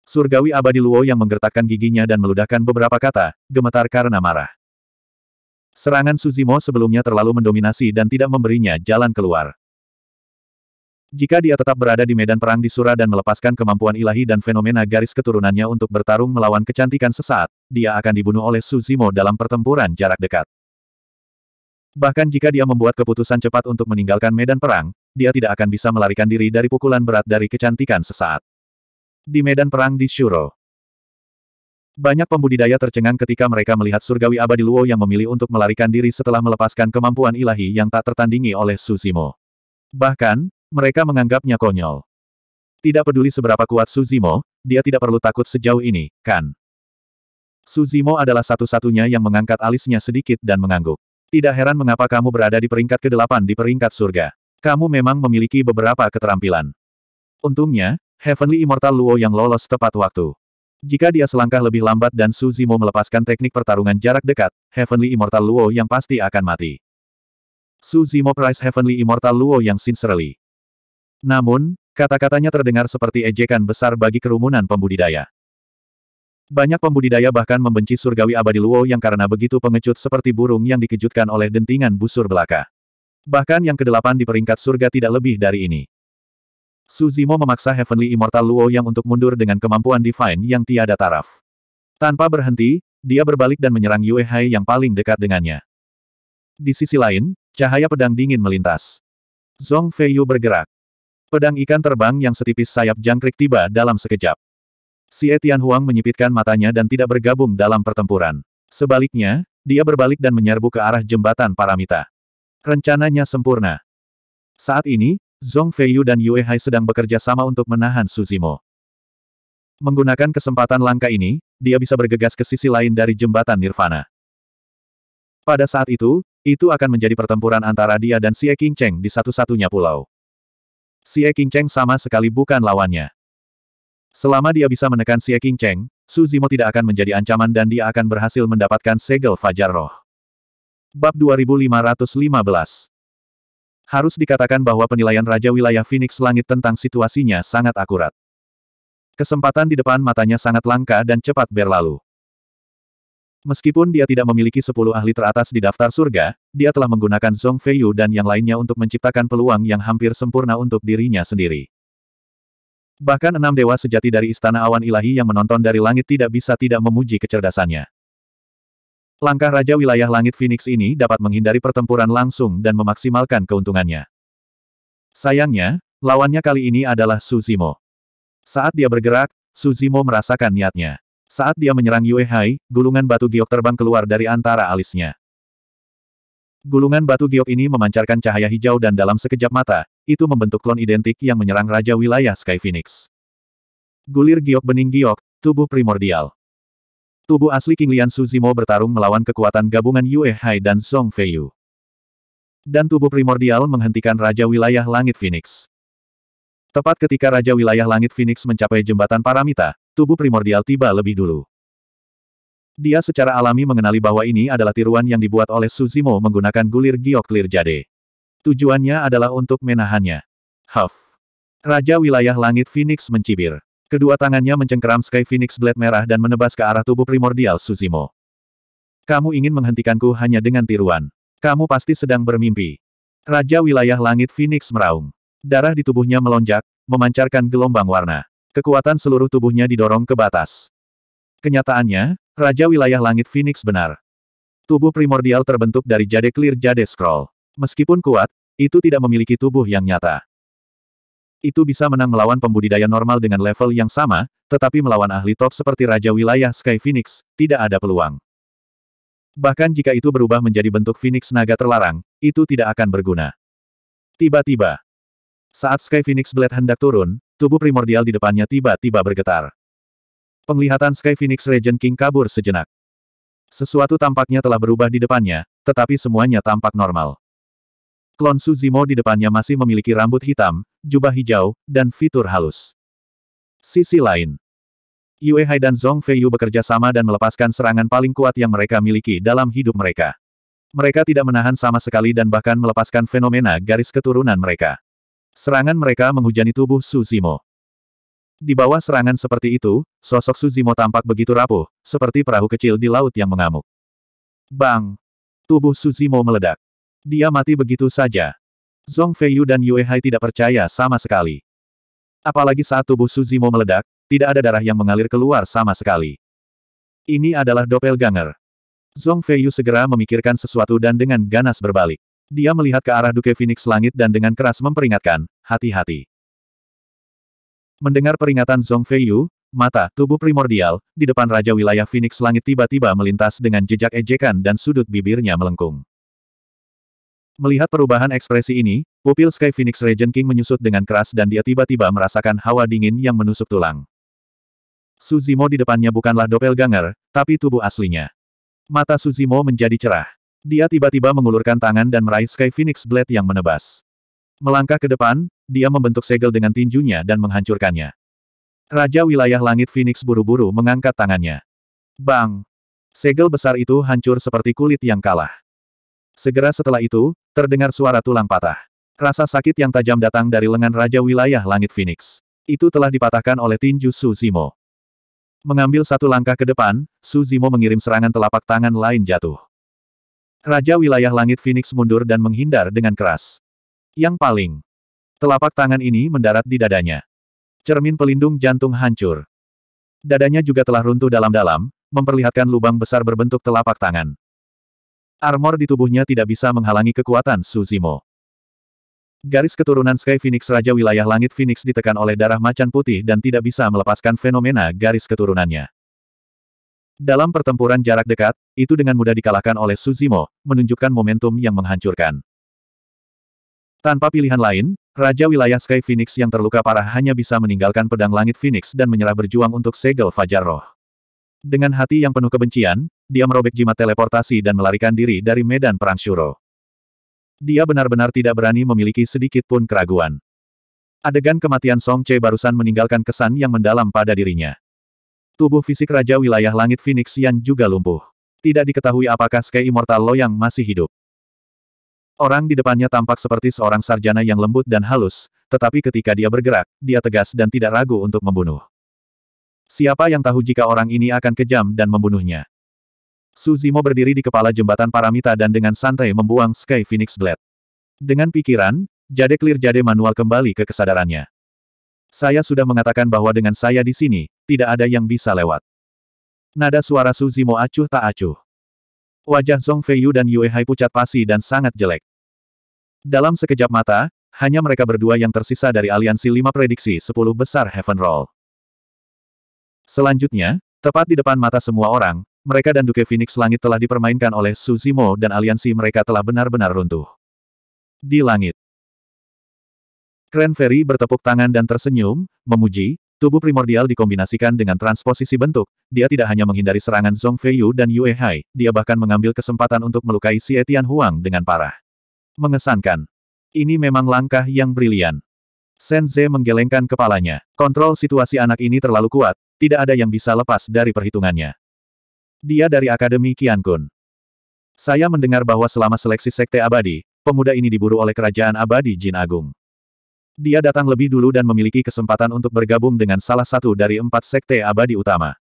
Surgawi abadi Luo yang menggertakkan giginya dan meludahkan beberapa kata, gemetar karena marah. Serangan Suzimo sebelumnya terlalu mendominasi dan tidak memberinya jalan keluar. Jika dia tetap berada di medan perang di Sura dan melepaskan kemampuan ilahi dan fenomena garis keturunannya untuk bertarung melawan kecantikan sesaat, dia akan dibunuh oleh Suzimo dalam pertempuran jarak dekat. Bahkan jika dia membuat keputusan cepat untuk meninggalkan medan perang, dia tidak akan bisa melarikan diri dari pukulan berat dari kecantikan sesaat. Di medan perang di Shuro, banyak pembudidaya tercengang ketika mereka melihat surgawi abadi Luo yang memilih untuk melarikan diri setelah melepaskan kemampuan ilahi yang tak tertandingi oleh Suzimo. Bahkan, mereka menganggapnya konyol. Tidak peduli seberapa kuat Suzimo, dia tidak perlu takut sejauh ini, kan? Suzimo adalah satu-satunya yang mengangkat alisnya sedikit dan mengangguk. Tidak heran mengapa kamu berada di peringkat ke-8 di peringkat surga. Kamu memang memiliki beberapa keterampilan. Untungnya, Heavenly Immortal Luo yang lolos tepat waktu. Jika dia selangkah lebih lambat dan Su Zimo melepaskan teknik pertarungan jarak dekat, Heavenly Immortal Luo yang pasti akan mati. Su Zimo Price Heavenly Immortal Luo yang sincerely. Namun, kata-katanya terdengar seperti ejekan besar bagi kerumunan pembudidaya. Banyak pembudidaya bahkan membenci surgawi abadi Luo yang karena begitu pengecut seperti burung yang dikejutkan oleh dentingan busur belaka. Bahkan yang kedelapan di peringkat surga tidak lebih dari ini. Suzimo memaksa Heavenly Immortal Luo yang untuk mundur dengan kemampuan Divine yang tiada taraf. Tanpa berhenti, dia berbalik dan menyerang Yue Hai yang paling dekat dengannya. Di sisi lain, cahaya pedang dingin melintas. Zong Yu bergerak. Pedang ikan terbang yang setipis sayap jangkrik tiba dalam sekejap. Si Etian Huang menyipitkan matanya dan tidak bergabung dalam pertempuran. Sebaliknya, dia berbalik dan menyerbu ke arah jembatan Paramita. Rencananya sempurna. Saat ini, Zhong Feiyu dan Yue Hai sedang bekerja sama untuk menahan Suzimo. Menggunakan kesempatan langka ini, dia bisa bergegas ke sisi lain dari jembatan Nirvana. Pada saat itu, itu akan menjadi pertempuran antara dia dan Xie Qingcheng di satu-satunya pulau. Xie Qingcheng sama sekali bukan lawannya. Selama dia bisa menekan Xie Qingcheng, Zimo tidak akan menjadi ancaman dan dia akan berhasil mendapatkan segel Fajar Roh. Bab 2515 harus dikatakan bahwa penilaian Raja Wilayah Phoenix Langit tentang situasinya sangat akurat. Kesempatan di depan matanya sangat langka dan cepat berlalu. Meskipun dia tidak memiliki sepuluh ahli teratas di daftar surga, dia telah menggunakan Zhong Feiyu dan yang lainnya untuk menciptakan peluang yang hampir sempurna untuk dirinya sendiri. Bahkan enam dewa sejati dari Istana Awan Ilahi yang menonton dari langit tidak bisa tidak memuji kecerdasannya. Langkah Raja Wilayah Langit Phoenix ini dapat menghindari pertempuran langsung dan memaksimalkan keuntungannya. Sayangnya, lawannya kali ini adalah Suzimo. Saat dia bergerak, Suzimo merasakan niatnya. Saat dia menyerang Yue Hai, gulungan batu giok terbang keluar dari antara alisnya. Gulungan batu giok ini memancarkan cahaya hijau dan dalam sekejap mata, itu membentuk klon identik yang menyerang Raja Wilayah Sky Phoenix. Gulir giok bening giok, tubuh primordial. Tubuh asli King Lian Suzimo bertarung melawan kekuatan gabungan Yue Hai dan Song Feiyu. Dan tubuh primordial menghentikan Raja Wilayah Langit Phoenix. Tepat ketika Raja Wilayah Langit Phoenix mencapai jembatan Paramita, tubuh primordial tiba lebih dulu. Dia secara alami mengenali bahwa ini adalah tiruan yang dibuat oleh Suzimo menggunakan gulir lir jade. Tujuannya adalah untuk menahannya. Huff. Raja Wilayah Langit Phoenix mencibir. Kedua tangannya mencengkeram Sky Phoenix Blade merah dan menebas ke arah tubuh primordial Suzimo. Kamu ingin menghentikanku hanya dengan tiruan. Kamu pasti sedang bermimpi. Raja wilayah langit Phoenix meraung. Darah di tubuhnya melonjak, memancarkan gelombang warna. Kekuatan seluruh tubuhnya didorong ke batas. Kenyataannya, Raja wilayah langit Phoenix benar. Tubuh primordial terbentuk dari jade clear jade scroll. Meskipun kuat, itu tidak memiliki tubuh yang nyata. Itu bisa menang melawan pembudidaya normal dengan level yang sama, tetapi melawan ahli top seperti Raja Wilayah Sky Phoenix, tidak ada peluang. Bahkan jika itu berubah menjadi bentuk Phoenix Naga terlarang, itu tidak akan berguna. Tiba-tiba, saat Sky Phoenix Blade hendak turun, tubuh primordial di depannya tiba-tiba bergetar. Penglihatan Sky Phoenix Regent King kabur sejenak. Sesuatu tampaknya telah berubah di depannya, tetapi semuanya tampak normal. Klon Suzimo di depannya masih memiliki rambut hitam, jubah hijau, dan fitur halus. Sisi lain. Yue Hai dan Zhong Yu bekerja sama dan melepaskan serangan paling kuat yang mereka miliki dalam hidup mereka. Mereka tidak menahan sama sekali dan bahkan melepaskan fenomena garis keturunan mereka. Serangan mereka menghujani tubuh Suzimo. Di bawah serangan seperti itu, sosok Suzimo tampak begitu rapuh, seperti perahu kecil di laut yang mengamuk. Bang! Tubuh Suzimo meledak. Dia mati begitu saja. Zhong Feiyu dan Yue Hai tidak percaya sama sekali. Apalagi saat tubuh Suzimo meledak, tidak ada darah yang mengalir keluar sama sekali. Ini adalah doppelganger. Zhong Feiyu segera memikirkan sesuatu dan dengan ganas berbalik. Dia melihat ke arah Duke Phoenix Langit dan dengan keras memperingatkan, hati-hati. Mendengar peringatan Zhong Feiyu, mata, tubuh primordial, di depan Raja Wilayah Phoenix Langit tiba-tiba melintas dengan jejak ejekan dan sudut bibirnya melengkung. Melihat perubahan ekspresi ini, pupil Sky Phoenix Regent King menyusut dengan keras dan dia tiba-tiba merasakan hawa dingin yang menusuk tulang. Suzimo di depannya bukanlah doppelganger, tapi tubuh aslinya. Mata Suzimo menjadi cerah. Dia tiba-tiba mengulurkan tangan dan meraih Sky Phoenix Blade yang menebas. Melangkah ke depan, dia membentuk segel dengan tinjunya dan menghancurkannya. Raja wilayah langit Phoenix buru-buru mengangkat tangannya. Bang! Segel besar itu hancur seperti kulit yang kalah. Segera setelah itu, terdengar suara tulang patah. Rasa sakit yang tajam datang dari lengan Raja Wilayah Langit Phoenix. Itu telah dipatahkan oleh tinju Su Zimo. Mengambil satu langkah ke depan, Su Zimo mengirim serangan telapak tangan lain jatuh. Raja Wilayah Langit Phoenix mundur dan menghindar dengan keras. Yang paling, telapak tangan ini mendarat di dadanya. Cermin pelindung jantung hancur. Dadanya juga telah runtuh dalam-dalam, memperlihatkan lubang besar berbentuk telapak tangan. Armor di tubuhnya tidak bisa menghalangi kekuatan Suzimo. Garis keturunan Sky Phoenix Raja Wilayah Langit Phoenix ditekan oleh darah macan putih dan tidak bisa melepaskan fenomena garis keturunannya. Dalam pertempuran jarak dekat, itu dengan mudah dikalahkan oleh Suzimo, menunjukkan momentum yang menghancurkan. Tanpa pilihan lain, Raja Wilayah Sky Phoenix yang terluka parah hanya bisa meninggalkan pedang langit Phoenix dan menyerah berjuang untuk segel Fajar Roh. Dengan hati yang penuh kebencian, dia merobek jimat teleportasi dan melarikan diri dari medan perang Shuro. Dia benar-benar tidak berani memiliki sedikit pun keraguan. Adegan kematian Song Che barusan meninggalkan kesan yang mendalam pada dirinya. Tubuh fisik Raja Wilayah Langit Phoenix Yan juga lumpuh. Tidak diketahui apakah Sky Immortal Loyang masih hidup. Orang di depannya tampak seperti seorang sarjana yang lembut dan halus, tetapi ketika dia bergerak, dia tegas dan tidak ragu untuk membunuh. Siapa yang tahu jika orang ini akan kejam dan membunuhnya? Suzimo berdiri di kepala jembatan Paramita dan dengan santai membuang Sky Phoenix Blade. Dengan pikiran, Jade Clear Jade Manual kembali ke kesadarannya. Saya sudah mengatakan bahwa dengan saya di sini, tidak ada yang bisa lewat. Nada suara Suzimo acuh tak acuh. Wajah Zong Feiyu dan Yue Hai pucat pasi dan sangat jelek. Dalam sekejap mata, hanya mereka berdua yang tersisa dari aliansi lima prediksi sepuluh besar Heaven Roll. Selanjutnya, tepat di depan mata semua orang, mereka dan Duke Phoenix Langit telah dipermainkan oleh Su Zimo dan aliansi mereka telah benar-benar runtuh. Di langit. Grand Ferry bertepuk tangan dan tersenyum, memuji, tubuh primordial dikombinasikan dengan transposisi bentuk, dia tidak hanya menghindari serangan Zhong Feiyu dan Yue Hai, dia bahkan mengambil kesempatan untuk melukai Si Tian Huang dengan parah. Mengesankan. Ini memang langkah yang brilian. Senze menggelengkan kepalanya. Kontrol situasi anak ini terlalu kuat, tidak ada yang bisa lepas dari perhitungannya. Dia dari Akademi Qiankun. Saya mendengar bahwa selama seleksi Sekte Abadi, pemuda ini diburu oleh Kerajaan Abadi Jin Agung. Dia datang lebih dulu dan memiliki kesempatan untuk bergabung dengan salah satu dari empat Sekte Abadi utama.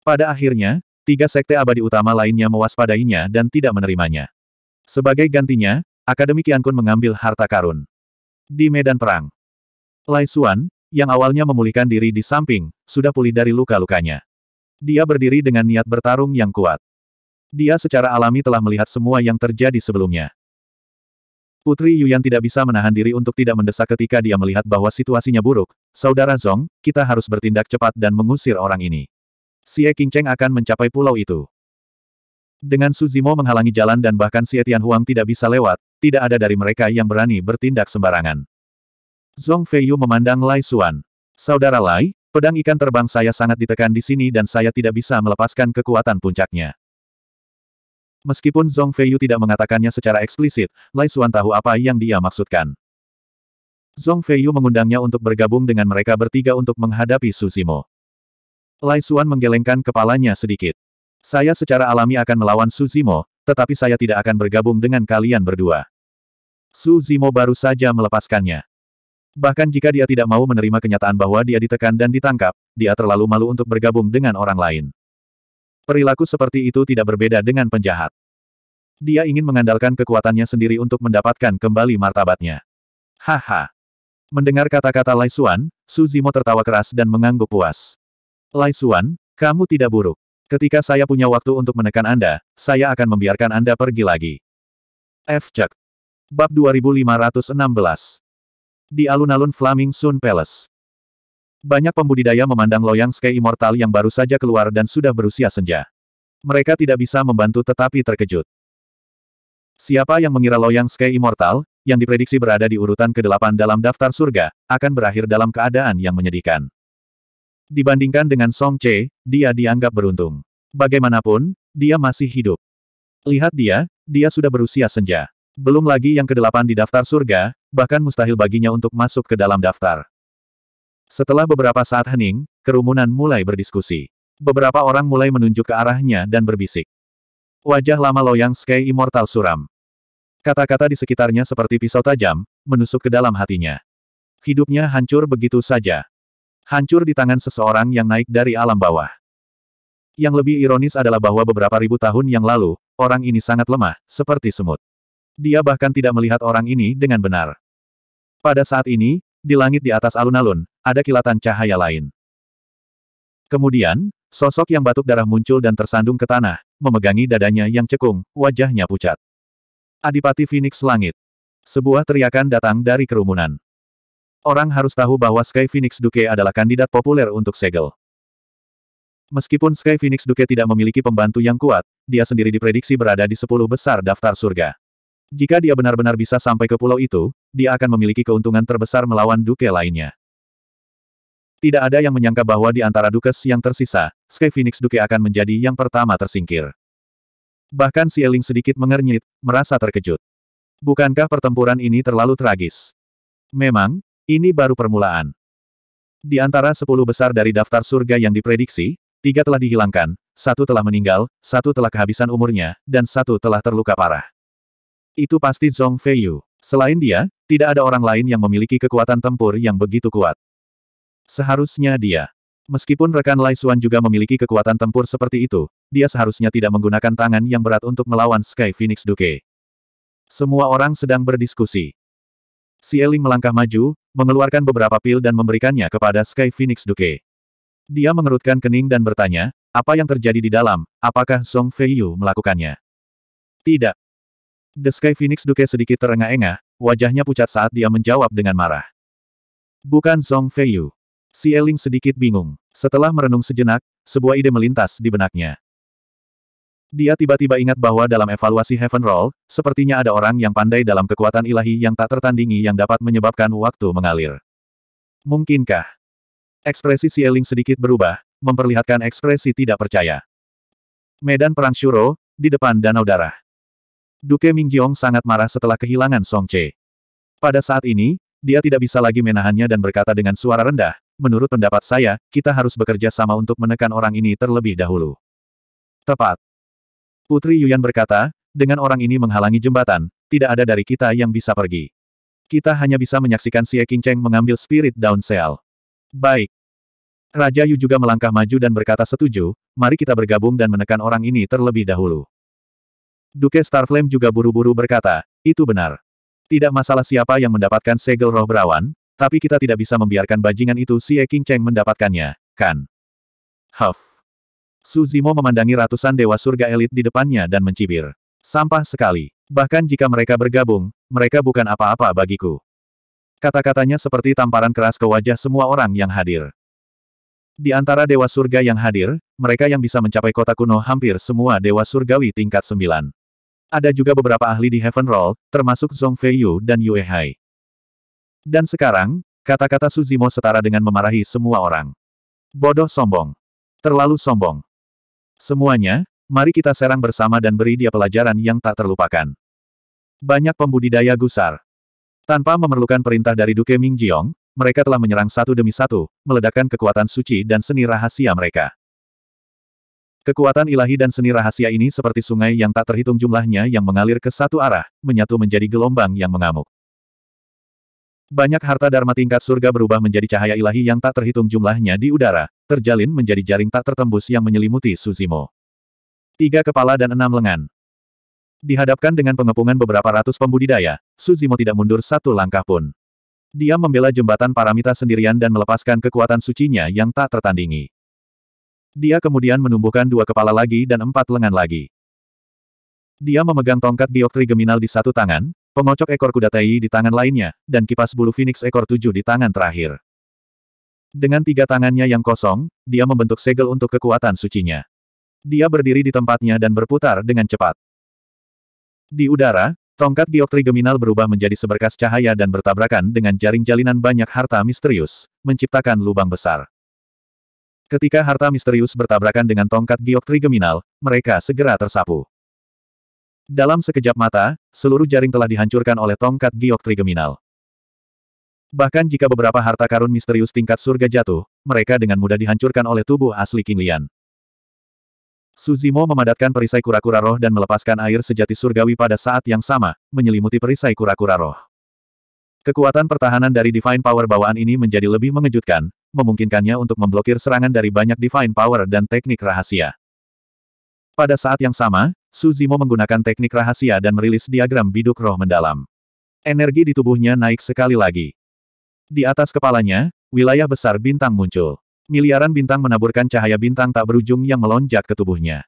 Pada akhirnya, tiga Sekte Abadi utama lainnya mewaspadainya dan tidak menerimanya. Sebagai gantinya, Akademi Qiankun mengambil harta karun. Di medan perang, Lai Xuan, yang awalnya memulihkan diri di samping, sudah pulih dari luka-lukanya. Dia berdiri dengan niat bertarung yang kuat. Dia secara alami telah melihat semua yang terjadi sebelumnya. Putri Yuyan tidak bisa menahan diri untuk tidak mendesak ketika dia melihat bahwa situasinya buruk. Saudara Zong, kita harus bertindak cepat dan mengusir orang ini. Xie Qingcheng akan mencapai pulau itu. Dengan Suzimo menghalangi jalan dan bahkan Xie Tianhuang tidak bisa lewat, tidak ada dari mereka yang berani bertindak sembarangan. Zong Feiyu memandang Lai Xuan. Saudara Lai, Pedang ikan terbang saya sangat ditekan di sini dan saya tidak bisa melepaskan kekuatan puncaknya. Meskipun Zhong Feiyu tidak mengatakannya secara eksplisit, Lai Xuan tahu apa yang dia maksudkan. Zhong Feiyu mengundangnya untuk bergabung dengan mereka bertiga untuk menghadapi Su Zimo. Lai Xuan menggelengkan kepalanya sedikit. Saya secara alami akan melawan Su Suzimo, tetapi saya tidak akan bergabung dengan kalian berdua. Su Zimo baru saja melepaskannya. Bahkan jika dia tidak mau menerima kenyataan bahwa dia ditekan dan ditangkap, dia terlalu malu untuk bergabung dengan orang lain. Perilaku seperti itu tidak berbeda dengan penjahat. Dia ingin mengandalkan kekuatannya sendiri untuk mendapatkan kembali martabatnya. Haha. Mendengar kata-kata Lai Xuan, Su Zimo tertawa keras dan mengangguk puas. Lai Xuan, kamu tidak buruk. Ketika saya punya waktu untuk menekan Anda, saya akan membiarkan Anda pergi lagi. F. Cek. Bab 2516 di alun-alun Flaming Sun Palace. Banyak pembudidaya memandang Loyang Sky Immortal yang baru saja keluar dan sudah berusia senja. Mereka tidak bisa membantu tetapi terkejut. Siapa yang mengira Loyang Sky Immortal, yang diprediksi berada di urutan ke-8 dalam daftar surga, akan berakhir dalam keadaan yang menyedihkan. Dibandingkan dengan Song Che, dia dianggap beruntung. Bagaimanapun, dia masih hidup. Lihat dia, dia sudah berusia senja. Belum lagi yang kedelapan di daftar surga, bahkan mustahil baginya untuk masuk ke dalam daftar. Setelah beberapa saat hening, kerumunan mulai berdiskusi. Beberapa orang mulai menunjuk ke arahnya dan berbisik. Wajah lama loyang Sky Immortal suram. Kata-kata di sekitarnya seperti pisau tajam, menusuk ke dalam hatinya. Hidupnya hancur begitu saja. Hancur di tangan seseorang yang naik dari alam bawah. Yang lebih ironis adalah bahwa beberapa ribu tahun yang lalu, orang ini sangat lemah, seperti semut. Dia bahkan tidak melihat orang ini dengan benar. Pada saat ini, di langit di atas alun-alun, ada kilatan cahaya lain. Kemudian, sosok yang batuk darah muncul dan tersandung ke tanah, memegangi dadanya yang cekung, wajahnya pucat. Adipati Phoenix Langit. Sebuah teriakan datang dari kerumunan. Orang harus tahu bahwa Sky Phoenix Duke adalah kandidat populer untuk segel. Meskipun Sky Phoenix Duke tidak memiliki pembantu yang kuat, dia sendiri diprediksi berada di sepuluh besar daftar surga. Jika dia benar-benar bisa sampai ke pulau itu, dia akan memiliki keuntungan terbesar melawan duke lainnya. Tidak ada yang menyangka bahwa di antara dukes yang tersisa, Sky Phoenix Duke akan menjadi yang pertama tersingkir. Bahkan si Eling sedikit mengernyit, merasa terkejut. Bukankah pertempuran ini terlalu tragis? Memang, ini baru permulaan. Di antara sepuluh besar dari daftar surga yang diprediksi, tiga telah dihilangkan, satu telah meninggal, satu telah kehabisan umurnya, dan satu telah terluka parah. Itu pasti Zhong Feiyu. Selain dia, tidak ada orang lain yang memiliki kekuatan tempur yang begitu kuat. Seharusnya dia. Meskipun rekan Lai Xuan juga memiliki kekuatan tempur seperti itu, dia seharusnya tidak menggunakan tangan yang berat untuk melawan Sky Phoenix Duke. Semua orang sedang berdiskusi. Si Eling melangkah maju, mengeluarkan beberapa pil dan memberikannya kepada Sky Phoenix Duke. Dia mengerutkan kening dan bertanya, apa yang terjadi di dalam, apakah Song Feiyu melakukannya? Tidak, The Sky Phoenix Duke sedikit terengah-engah, wajahnya pucat saat dia menjawab dengan marah. Bukan Zong Feiyu. Si Eling sedikit bingung. Setelah merenung sejenak, sebuah ide melintas di benaknya. Dia tiba-tiba ingat bahwa dalam evaluasi Heaven Roll, sepertinya ada orang yang pandai dalam kekuatan ilahi yang tak tertandingi yang dapat menyebabkan waktu mengalir. Mungkinkah? Ekspresi si Eling sedikit berubah, memperlihatkan ekspresi tidak percaya. Medan Perang Shuro, di depan Danau Darah. Duke Mingjiong sangat marah setelah kehilangan Song Che. Pada saat ini, dia tidak bisa lagi menahannya dan berkata dengan suara rendah, menurut pendapat saya, kita harus bekerja sama untuk menekan orang ini terlebih dahulu. Tepat. Putri Yuan berkata, dengan orang ini menghalangi jembatan, tidak ada dari kita yang bisa pergi. Kita hanya bisa menyaksikan Xie Cheng mengambil spirit down seal. Baik. Raja Yu juga melangkah maju dan berkata setuju, mari kita bergabung dan menekan orang ini terlebih dahulu. Duke Starflame juga buru-buru berkata, itu benar. Tidak masalah siapa yang mendapatkan segel roh berawan, tapi kita tidak bisa membiarkan bajingan itu si Eking Cheng mendapatkannya, kan? Huff. Suzimo memandangi ratusan dewa surga elit di depannya dan mencibir. Sampah sekali. Bahkan jika mereka bergabung, mereka bukan apa-apa bagiku. Kata-katanya seperti tamparan keras ke wajah semua orang yang hadir. Di antara dewa surga yang hadir, mereka yang bisa mencapai kota kuno hampir semua dewa surgawi tingkat 9. Ada juga beberapa ahli di Heaven Roll, termasuk Zhong Feiyu dan Yue Hai. Dan sekarang, kata-kata Suzimo setara dengan memarahi semua orang. Bodoh sombong. Terlalu sombong. Semuanya, mari kita serang bersama dan beri dia pelajaran yang tak terlupakan. Banyak pembudidaya gusar. Tanpa memerlukan perintah dari Duke Mingjiong, mereka telah menyerang satu demi satu, meledakkan kekuatan suci dan seni rahasia mereka. Kekuatan ilahi dan seni rahasia ini seperti sungai yang tak terhitung jumlahnya yang mengalir ke satu arah, menyatu menjadi gelombang yang mengamuk. Banyak harta dharma tingkat surga berubah menjadi cahaya ilahi yang tak terhitung jumlahnya di udara, terjalin menjadi jaring tak tertembus yang menyelimuti Suzimo. Tiga kepala dan enam lengan. Dihadapkan dengan pengepungan beberapa ratus pembudidaya, Suzimo tidak mundur satu langkah pun. Dia membela jembatan paramita sendirian dan melepaskan kekuatan sucinya yang tak tertandingi. Dia kemudian menumbuhkan dua kepala lagi dan empat lengan lagi. Dia memegang tongkat Dioktri trigeminal di satu tangan, pengocok ekor kuda tai di tangan lainnya, dan kipas bulu phoenix ekor tujuh di tangan terakhir. Dengan tiga tangannya yang kosong, dia membentuk segel untuk kekuatan sucinya. Dia berdiri di tempatnya dan berputar dengan cepat. Di udara, Tongkat Dioktri trigeminal berubah menjadi seberkas cahaya dan bertabrakan dengan jaring jalinan banyak harta misterius, menciptakan lubang besar. Ketika harta misterius bertabrakan dengan tongkat giok trigeminal, mereka segera tersapu. Dalam sekejap mata, seluruh jaring telah dihancurkan oleh tongkat giok trigeminal. Bahkan jika beberapa harta karun misterius tingkat surga jatuh, mereka dengan mudah dihancurkan oleh tubuh asli King Lian. Suzimo memadatkan perisai kura-kura roh dan melepaskan air sejati surgawi pada saat yang sama, menyelimuti perisai kura-kura roh. Kekuatan pertahanan dari Divine Power bawaan ini menjadi lebih mengejutkan, memungkinkannya untuk memblokir serangan dari banyak Divine Power dan teknik rahasia. Pada saat yang sama, Suzimo menggunakan teknik rahasia dan merilis diagram biduk roh mendalam. Energi di tubuhnya naik sekali lagi. Di atas kepalanya, wilayah besar bintang muncul. Miliaran bintang menaburkan cahaya bintang tak berujung yang melonjak ke tubuhnya.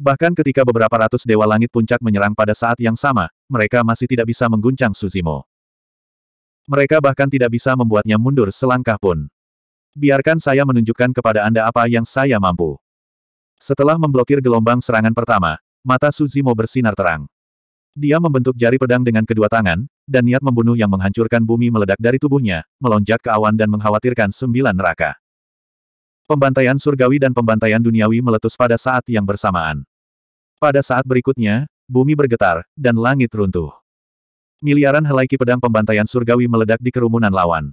Bahkan ketika beberapa ratus dewa langit puncak menyerang pada saat yang sama, mereka masih tidak bisa mengguncang Suzimo. Mereka bahkan tidak bisa membuatnya mundur selangkah pun. Biarkan saya menunjukkan kepada Anda apa yang saya mampu. Setelah memblokir gelombang serangan pertama, mata Suzimo bersinar terang. Dia membentuk jari pedang dengan kedua tangan, dan niat membunuh yang menghancurkan bumi meledak dari tubuhnya, melonjak ke awan dan mengkhawatirkan sembilan neraka. Pembantaian surgawi dan pembantaian duniawi meletus pada saat yang bersamaan. Pada saat berikutnya, bumi bergetar, dan langit runtuh. Miliaran helai pedang pembantaian surgawi meledak di kerumunan lawan.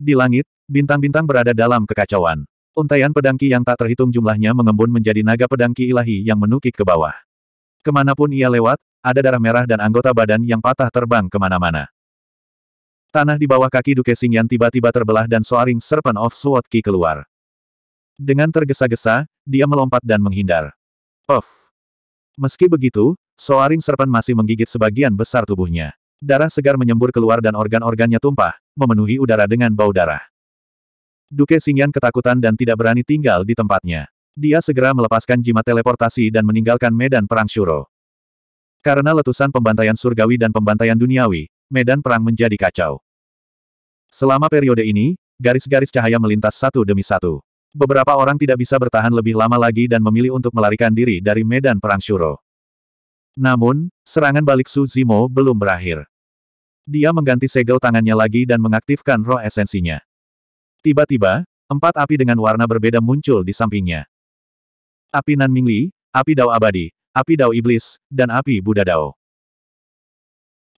Di langit, bintang-bintang berada dalam kekacauan. Untaian pedangki yang tak terhitung jumlahnya mengembun menjadi naga pedangki ilahi yang menukik ke bawah. Kemanapun ia lewat, ada darah merah dan anggota badan yang patah terbang kemana-mana. Tanah di bawah kaki Duke Singyan tiba-tiba terbelah dan Soaring Serpent of Sword Ki keluar. Dengan tergesa-gesa, dia melompat dan menghindar. Of. Meski begitu, Soaring Serpent masih menggigit sebagian besar tubuhnya. Darah segar menyembur keluar dan organ-organnya tumpah, memenuhi udara dengan bau darah. Duke Xingyan ketakutan dan tidak berani tinggal di tempatnya. Dia segera melepaskan jimat teleportasi dan meninggalkan medan perang Shuro. Karena letusan pembantaian surgawi dan pembantaian duniawi, medan perang menjadi kacau. Selama periode ini, garis-garis cahaya melintas satu demi satu. Beberapa orang tidak bisa bertahan lebih lama lagi dan memilih untuk melarikan diri dari medan perang Shuro. Namun, serangan balik Su Zimo belum berakhir. Dia mengganti segel tangannya lagi dan mengaktifkan roh esensinya. Tiba-tiba, empat api dengan warna berbeda muncul di sampingnya. Api Nanmingli, api Dao Abadi, api Dao Iblis, dan api Buddha Dao.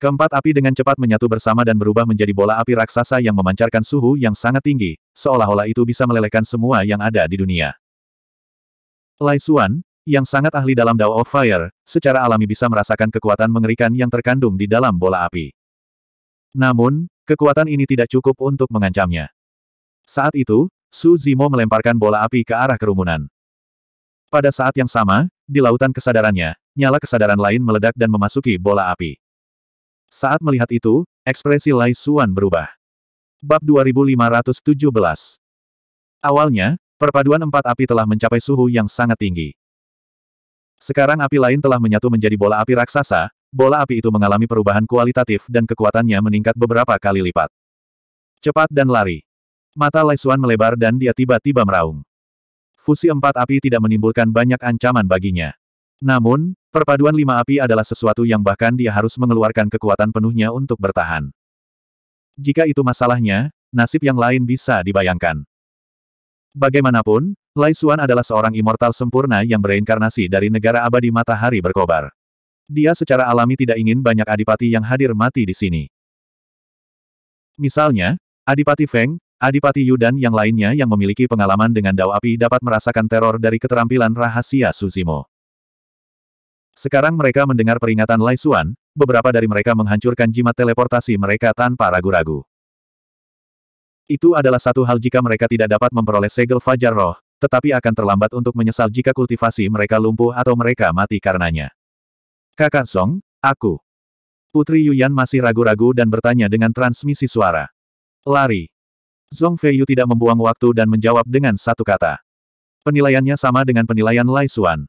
Keempat api dengan cepat menyatu bersama dan berubah menjadi bola api raksasa yang memancarkan suhu yang sangat tinggi, seolah-olah itu bisa melelehkan semua yang ada di dunia. Lai Xuan, yang sangat ahli dalam Dao of Fire, secara alami bisa merasakan kekuatan mengerikan yang terkandung di dalam bola api. Namun, kekuatan ini tidak cukup untuk mengancamnya. Saat itu, Su Zimo melemparkan bola api ke arah kerumunan. Pada saat yang sama, di lautan kesadarannya, nyala kesadaran lain meledak dan memasuki bola api. Saat melihat itu, ekspresi Lai Suan berubah. Bab 2517 Awalnya, perpaduan empat api telah mencapai suhu yang sangat tinggi. Sekarang api lain telah menyatu menjadi bola api raksasa, bola api itu mengalami perubahan kualitatif dan kekuatannya meningkat beberapa kali lipat. Cepat dan lari. Mata Laisuan melebar dan dia tiba-tiba meraung. Fusi empat api tidak menimbulkan banyak ancaman baginya. Namun, perpaduan lima api adalah sesuatu yang bahkan dia harus mengeluarkan kekuatan penuhnya untuk bertahan. Jika itu masalahnya, nasib yang lain bisa dibayangkan. Bagaimanapun, Lai Xuan adalah seorang immortal sempurna yang bereinkarnasi dari negara abadi matahari berkobar. Dia secara alami tidak ingin banyak adipati yang hadir mati di sini. Misalnya, Adipati Feng, Adipati Yu dan yang lainnya yang memiliki pengalaman dengan dao api dapat merasakan teror dari keterampilan rahasia Suzimo. Sekarang mereka mendengar peringatan Lai Xuan, beberapa dari mereka menghancurkan jimat teleportasi mereka tanpa ragu-ragu. Itu adalah satu hal jika mereka tidak dapat memperoleh segel fajar roh, tetapi akan terlambat untuk menyesal jika kultivasi mereka lumpuh atau mereka mati karenanya. Kakak Song, aku. Putri Yuyan masih ragu-ragu dan bertanya dengan transmisi suara. Lari. Zong Feiyu tidak membuang waktu dan menjawab dengan satu kata. Penilaiannya sama dengan penilaian Lai Xuan.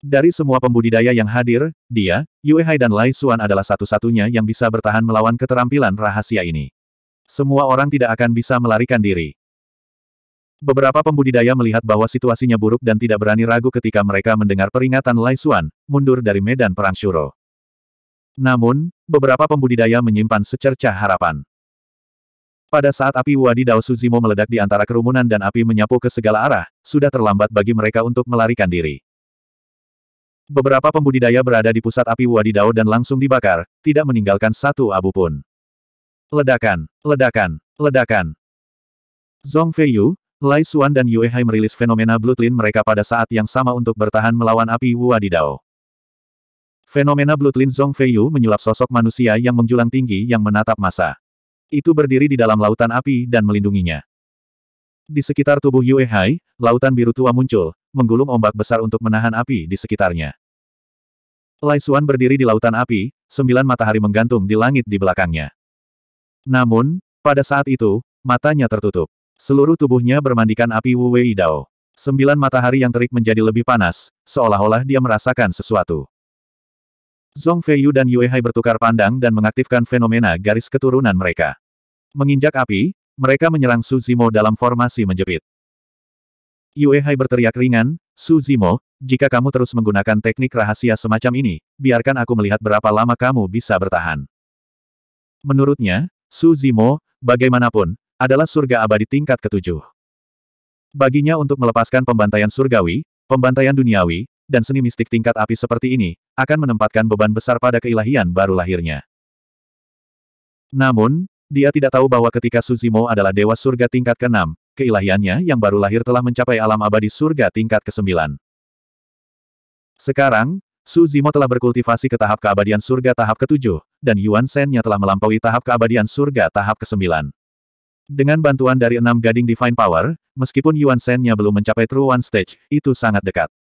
Dari semua pembudidaya yang hadir, dia, Yue Hai dan Lai Xuan adalah satu-satunya yang bisa bertahan melawan keterampilan rahasia ini. Semua orang tidak akan bisa melarikan diri. Beberapa pembudidaya melihat bahwa situasinya buruk dan tidak berani ragu ketika mereka mendengar peringatan Lai Xuan, mundur dari medan perang Shuro. Namun, beberapa pembudidaya menyimpan secercah harapan. Pada saat api Wadidao Suzimo meledak di antara kerumunan dan api menyapu ke segala arah, sudah terlambat bagi mereka untuk melarikan diri. Beberapa pembudidaya berada di pusat api Wadidao dan langsung dibakar, tidak meninggalkan satu abu pun. Ledakan, ledakan, ledakan. Zhong Feiyu, Lai Xuan dan Yue Hai merilis fenomena Blutlin mereka pada saat yang sama untuk bertahan melawan api Wuadidao. Fenomena Blutlin Zhong Feiyu menyulap sosok manusia yang menjulang tinggi yang menatap masa. Itu berdiri di dalam lautan api dan melindunginya. Di sekitar tubuh Yue Hai, lautan biru tua muncul, menggulung ombak besar untuk menahan api di sekitarnya. Lai Xuan berdiri di lautan api, sembilan matahari menggantung di langit di belakangnya. Namun, pada saat itu, matanya tertutup. Seluruh tubuhnya bermandikan api Wu Wei Dao. Sembilan matahari yang terik menjadi lebih panas, seolah-olah dia merasakan sesuatu. Zhong Feiyu dan Yue Hai bertukar pandang dan mengaktifkan fenomena garis keturunan mereka. Menginjak api, mereka menyerang Su Zimo dalam formasi menjepit. Yue Hai berteriak ringan, Su Zimo, jika kamu terus menggunakan teknik rahasia semacam ini, biarkan aku melihat berapa lama kamu bisa bertahan. Menurutnya, Su Zimo, bagaimanapun, adalah surga abadi tingkat ketujuh. Baginya untuk melepaskan pembantaian surgawi, pembantaian duniawi, dan seni mistik tingkat api seperti ini, akan menempatkan beban besar pada keilahian baru lahirnya. Namun, dia tidak tahu bahwa ketika Suzimo adalah dewa surga tingkat ke-6, keilahiannya yang baru lahir telah mencapai alam abadi surga tingkat ke-9. Sekarang, Su Zimo telah berkultivasi ke tahap keabadian surga tahap ke-7, dan Yuan Shen-nya telah melampaui tahap keabadian surga tahap ke-9. Dengan bantuan dari enam gading Divine Power, meskipun Yuan Shen-nya belum mencapai True One Stage, itu sangat dekat.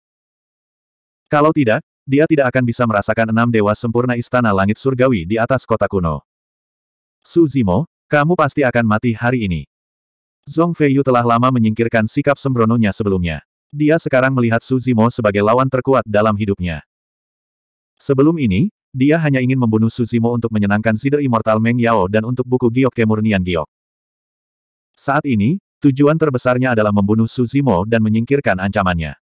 Kalau tidak, dia tidak akan bisa merasakan enam dewa sempurna istana langit surgawi di atas kota kuno. Su Zimo, kamu pasti akan mati hari ini. Zhong Feiyu telah lama menyingkirkan sikap sembrononya sebelumnya. Dia sekarang melihat Su Zimo sebagai lawan terkuat dalam hidupnya. Sebelum ini, dia hanya ingin membunuh Suzimo untuk menyenangkan Sider Immortal Meng Yao dan untuk buku Giok Kemurnian Giok. Saat ini, tujuan terbesarnya adalah membunuh Suzimo dan menyingkirkan ancamannya.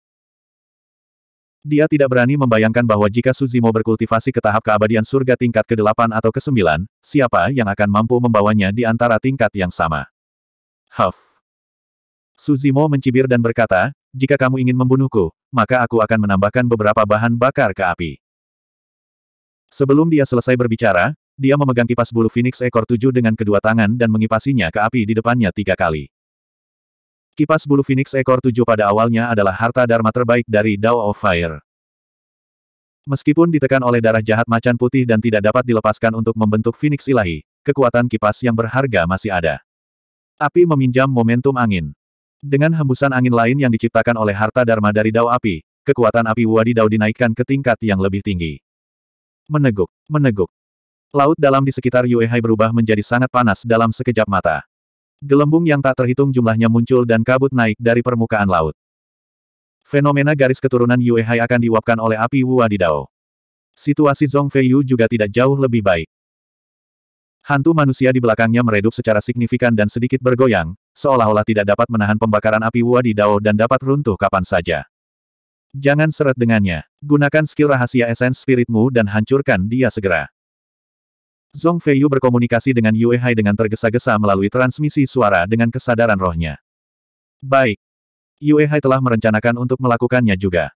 Dia tidak berani membayangkan bahwa jika Suzimo berkultivasi ke tahap keabadian surga tingkat ke-8 atau ke-9, siapa yang akan mampu membawanya di antara tingkat yang sama. Huff. Suzimo mencibir dan berkata, jika kamu ingin membunuhku, maka aku akan menambahkan beberapa bahan bakar ke api. Sebelum dia selesai berbicara, dia memegang kipas bulu Phoenix ekor tujuh dengan kedua tangan dan mengipasinya ke api di depannya tiga kali. Kipas bulu Phoenix ekor tujuh pada awalnya adalah harta dharma terbaik dari Dao of Fire. Meskipun ditekan oleh darah jahat macan putih dan tidak dapat dilepaskan untuk membentuk Phoenix ilahi, kekuatan kipas yang berharga masih ada. Api meminjam momentum angin. Dengan hembusan angin lain yang diciptakan oleh harta dharma dari Dao Api, kekuatan api Wadi Dao dinaikkan ke tingkat yang lebih tinggi meneguk, meneguk. Laut dalam di sekitar Yuehai berubah menjadi sangat panas dalam sekejap mata. Gelembung yang tak terhitung jumlahnya muncul dan kabut naik dari permukaan laut. Fenomena garis keturunan Yuehai akan diuapkan oleh api Wuadidao. Situasi Zhong Feiyu juga tidak jauh lebih baik. Hantu manusia di belakangnya meredup secara signifikan dan sedikit bergoyang, seolah-olah tidak dapat menahan pembakaran api Wuadidao dan dapat runtuh kapan saja. Jangan seret dengannya. Gunakan skill rahasia esens spiritmu dan hancurkan dia segera. Zong Feiyu berkomunikasi dengan Yue Hai dengan tergesa-gesa melalui transmisi suara dengan kesadaran rohnya. Baik. Yue Hai telah merencanakan untuk melakukannya juga.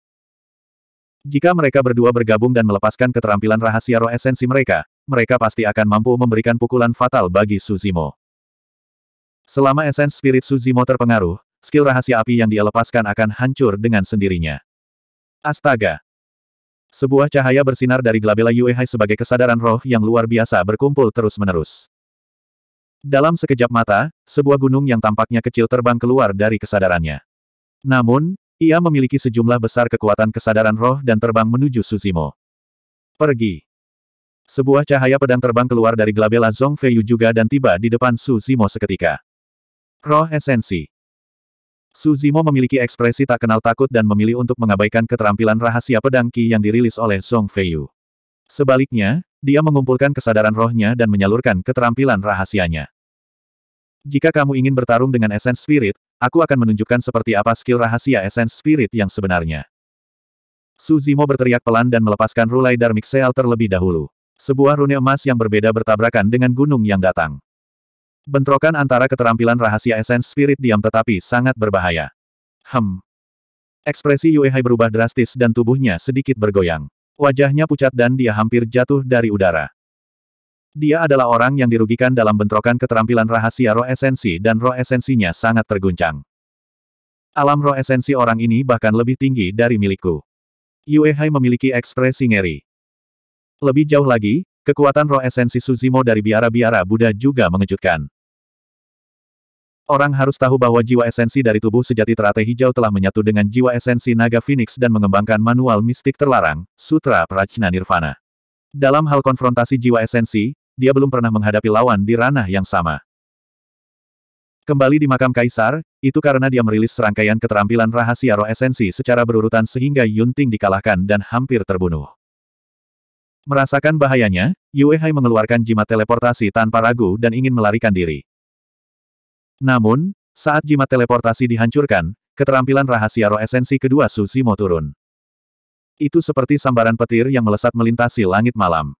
Jika mereka berdua bergabung dan melepaskan keterampilan rahasia roh esensi mereka, mereka pasti akan mampu memberikan pukulan fatal bagi Suzimo. Selama esens spirit Suzimo terpengaruh, skill rahasia api yang dia lepaskan akan hancur dengan sendirinya. Astaga! Sebuah cahaya bersinar dari Glabella Yuehai sebagai kesadaran roh yang luar biasa berkumpul terus-menerus. Dalam sekejap mata, sebuah gunung yang tampaknya kecil terbang keluar dari kesadarannya. Namun, ia memiliki sejumlah besar kekuatan kesadaran roh dan terbang menuju Suzimo. Pergi! Sebuah cahaya pedang terbang keluar dari Glabella Zong Feiyu juga dan tiba di depan Suzimo seketika. Roh Esensi Su Zimo memiliki ekspresi tak kenal takut dan memilih untuk mengabaikan keterampilan rahasia pedang Qi yang dirilis oleh Song Feiyu. Sebaliknya, dia mengumpulkan kesadaran rohnya dan menyalurkan keterampilan rahasianya. Jika kamu ingin bertarung dengan esens Spirit, aku akan menunjukkan seperti apa skill rahasia esens Spirit yang sebenarnya. Su Zimo berteriak pelan dan melepaskan rulai Darmik Seal terlebih dahulu. Sebuah rune emas yang berbeda bertabrakan dengan gunung yang datang. Bentrokan antara keterampilan rahasia esens spirit diam tetapi sangat berbahaya. Hem. Ekspresi Yue berubah drastis dan tubuhnya sedikit bergoyang. Wajahnya pucat dan dia hampir jatuh dari udara. Dia adalah orang yang dirugikan dalam bentrokan keterampilan rahasia roh esensi dan roh esensinya sangat terguncang. Alam roh esensi orang ini bahkan lebih tinggi dari milikku. Yue memiliki ekspresi ngeri. Lebih jauh lagi, kekuatan roh esensi Suzimo dari biara-biara Buddha juga mengejutkan. Orang harus tahu bahwa jiwa esensi dari tubuh sejati teratai hijau telah menyatu dengan jiwa esensi naga phoenix dan mengembangkan manual mistik terlarang, Sutra Prajna Nirvana. Dalam hal konfrontasi jiwa esensi, dia belum pernah menghadapi lawan di ranah yang sama. Kembali di makam kaisar, itu karena dia merilis serangkaian keterampilan rahasia roh esensi secara berurutan sehingga Yunting dikalahkan dan hampir terbunuh. Merasakan bahayanya, Yue Hai mengeluarkan jimat teleportasi tanpa ragu dan ingin melarikan diri. Namun, saat jimat teleportasi dihancurkan, keterampilan rahasia roh esensi kedua Susimo turun. Itu seperti sambaran petir yang melesat melintasi langit malam.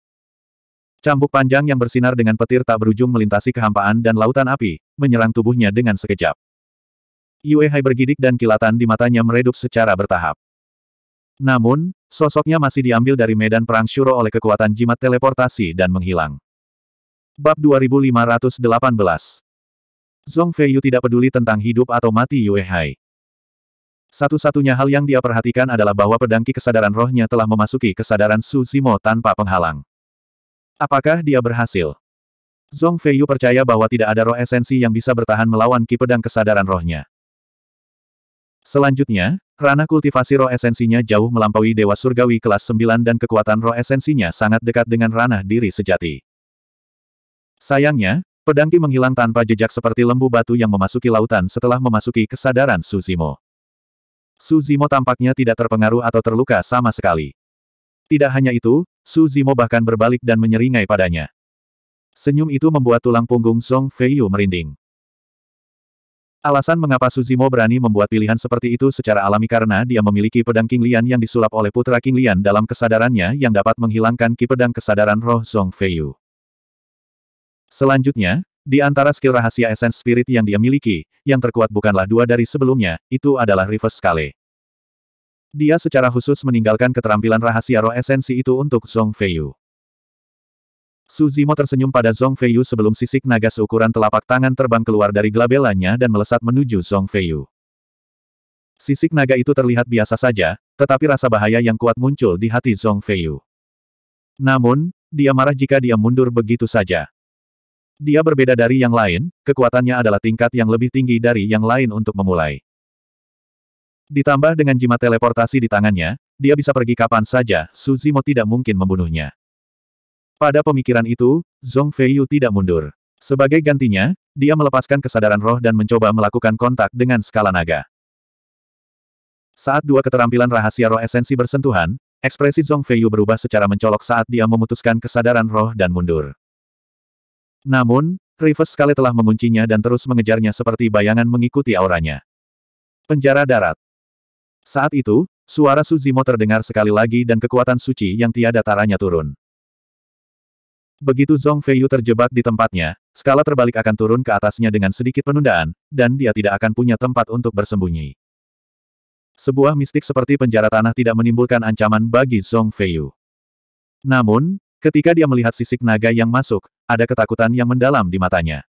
Cambuk panjang yang bersinar dengan petir tak berujung melintasi kehampaan dan lautan api, menyerang tubuhnya dengan sekejap. Yue Hai bergidik dan kilatan di matanya meredup secara bertahap. Namun, sosoknya masih diambil dari medan perang Shuro oleh kekuatan jimat teleportasi dan menghilang. Bab 2518 Zhong Feiyu tidak peduli tentang hidup atau mati Yue Hai. Satu-satunya hal yang dia perhatikan adalah bahwa pedangki kesadaran rohnya telah memasuki kesadaran Su Zimo tanpa penghalang. Apakah dia berhasil? Zhong Feiyu percaya bahwa tidak ada roh esensi yang bisa bertahan melawan ki pedang kesadaran rohnya. Selanjutnya, ranah kultivasi roh esensinya jauh melampaui Dewa Surgawi kelas 9 dan kekuatan roh esensinya sangat dekat dengan ranah diri sejati. Sayangnya, Pedangki menghilang tanpa jejak seperti lembu batu yang memasuki lautan setelah memasuki kesadaran Suzimo. Suzimo tampaknya tidak terpengaruh atau terluka sama sekali. Tidak hanya itu, Suzimo bahkan berbalik dan menyeringai padanya. Senyum itu membuat tulang punggung Song Feiyu merinding. Alasan mengapa Suzimo berani membuat pilihan seperti itu secara alami karena dia memiliki pedang King Lian yang disulap oleh putra King Lian dalam kesadarannya yang dapat menghilangkan ki pedang kesadaran roh Song Feiyu. Selanjutnya, di antara skill rahasia Essence Spirit yang dia miliki, yang terkuat bukanlah dua dari sebelumnya, itu adalah Reverse Scale. Dia secara khusus meninggalkan keterampilan rahasia roh esensi itu untuk Zhong Feiyu. Zimo tersenyum pada Zhong Feiyu sebelum sisik naga seukuran telapak tangan terbang keluar dari glabelanya dan melesat menuju Zhong Feiyu. Sisik naga itu terlihat biasa saja, tetapi rasa bahaya yang kuat muncul di hati Zhong Feiyu. Namun, dia marah jika dia mundur begitu saja. Dia berbeda dari yang lain, kekuatannya adalah tingkat yang lebih tinggi dari yang lain untuk memulai. Ditambah dengan jimat teleportasi di tangannya, dia bisa pergi kapan saja, Suzimo tidak mungkin membunuhnya. Pada pemikiran itu, Zhong Feiyu tidak mundur. Sebagai gantinya, dia melepaskan kesadaran roh dan mencoba melakukan kontak dengan skala naga. Saat dua keterampilan rahasia roh esensi bersentuhan, ekspresi Zhong Feiyu berubah secara mencolok saat dia memutuskan kesadaran roh dan mundur. Namun, Rivers sekali telah menguncinya dan terus mengejarnya seperti bayangan mengikuti auranya. Penjara darat. Saat itu, suara Suzimo terdengar sekali lagi dan kekuatan suci yang tiada taranya turun. Begitu Zhong Feiyu terjebak di tempatnya, skala terbalik akan turun ke atasnya dengan sedikit penundaan, dan dia tidak akan punya tempat untuk bersembunyi. Sebuah mistik seperti penjara tanah tidak menimbulkan ancaman bagi Zhong Feiyu. Namun, ketika dia melihat sisik naga yang masuk, ada ketakutan yang mendalam di matanya.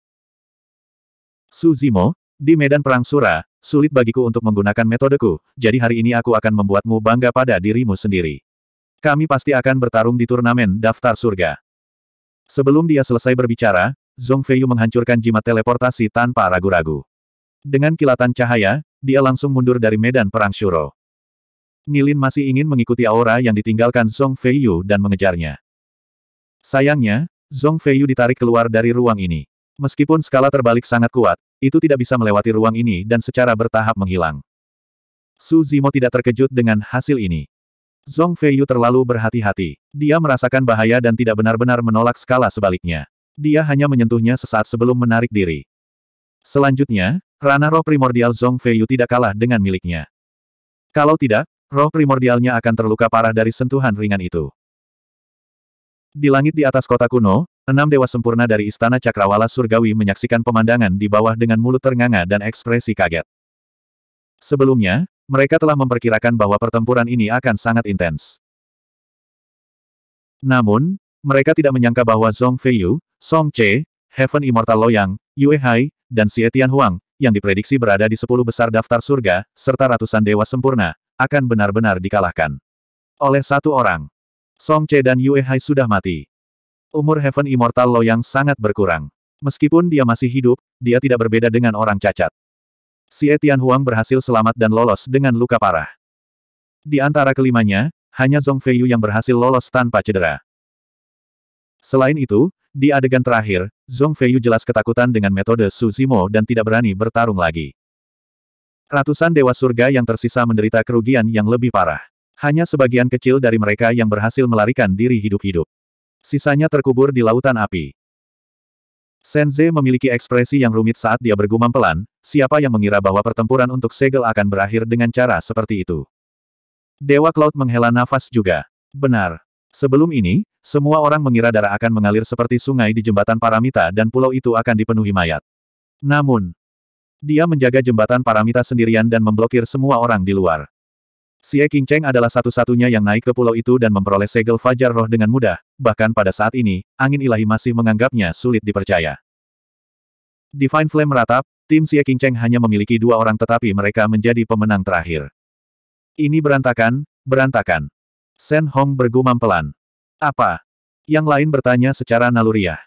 Su Zimo, di medan perang Sura, sulit bagiku untuk menggunakan metodeku, jadi hari ini aku akan membuatmu bangga pada dirimu sendiri. Kami pasti akan bertarung di turnamen daftar surga. Sebelum dia selesai berbicara, Zhong Feiyu menghancurkan jimat teleportasi tanpa ragu-ragu. Dengan kilatan cahaya, dia langsung mundur dari medan perang Shuro. Nilin masih ingin mengikuti aura yang ditinggalkan Zhong Feiyu dan mengejarnya. Sayangnya, Zong Feiyu ditarik keluar dari ruang ini. Meskipun skala terbalik sangat kuat, itu tidak bisa melewati ruang ini dan secara bertahap menghilang. Su Zimo tidak terkejut dengan hasil ini. Zong Feiyu terlalu berhati-hati. Dia merasakan bahaya dan tidak benar-benar menolak skala sebaliknya. Dia hanya menyentuhnya sesaat sebelum menarik diri. Selanjutnya, ranah roh primordial Zong Feiyu tidak kalah dengan miliknya. Kalau tidak, roh primordialnya akan terluka parah dari sentuhan ringan itu. Di langit di atas kota kuno, enam dewa sempurna dari istana cakrawala surgawi menyaksikan pemandangan di bawah dengan mulut ternganga dan ekspresi kaget. Sebelumnya, mereka telah memperkirakan bahwa pertempuran ini akan sangat intens. Namun, mereka tidak menyangka bahwa Zhong Feiyu, Song Che, Heaven Immortal Loyang, Yue Hai, dan Xie Tian Huang, yang diprediksi berada di sepuluh besar daftar surga, serta ratusan dewa sempurna, akan benar-benar dikalahkan. Oleh satu orang. Song Che dan Yue Hai sudah mati. Umur Heaven Immortal Loyang sangat berkurang. Meskipun dia masih hidup, dia tidak berbeda dengan orang cacat. Si Etian Huang berhasil selamat dan lolos dengan luka parah. Di antara kelimanya, hanya Zhong Feiyu yang berhasil lolos tanpa cedera. Selain itu, di adegan terakhir, Zhong Feiyu jelas ketakutan dengan metode Su Zimo dan tidak berani bertarung lagi. Ratusan dewa surga yang tersisa menderita kerugian yang lebih parah. Hanya sebagian kecil dari mereka yang berhasil melarikan diri hidup-hidup. Sisanya terkubur di lautan api. Senze memiliki ekspresi yang rumit saat dia bergumam pelan, siapa yang mengira bahwa pertempuran untuk segel akan berakhir dengan cara seperti itu. Dewa Cloud menghela nafas juga. Benar. Sebelum ini, semua orang mengira darah akan mengalir seperti sungai di jembatan Paramita dan pulau itu akan dipenuhi mayat. Namun, dia menjaga jembatan Paramita sendirian dan memblokir semua orang di luar. Xie Qingcheng adalah satu-satunya yang naik ke pulau itu dan memperoleh segel fajar roh dengan mudah, bahkan pada saat ini, angin ilahi masih menganggapnya sulit dipercaya. Divine Flame meratap, tim Xie Qingcheng hanya memiliki dua orang tetapi mereka menjadi pemenang terakhir. Ini berantakan, berantakan. Shen Hong bergumam pelan. Apa? Yang lain bertanya secara naluriah.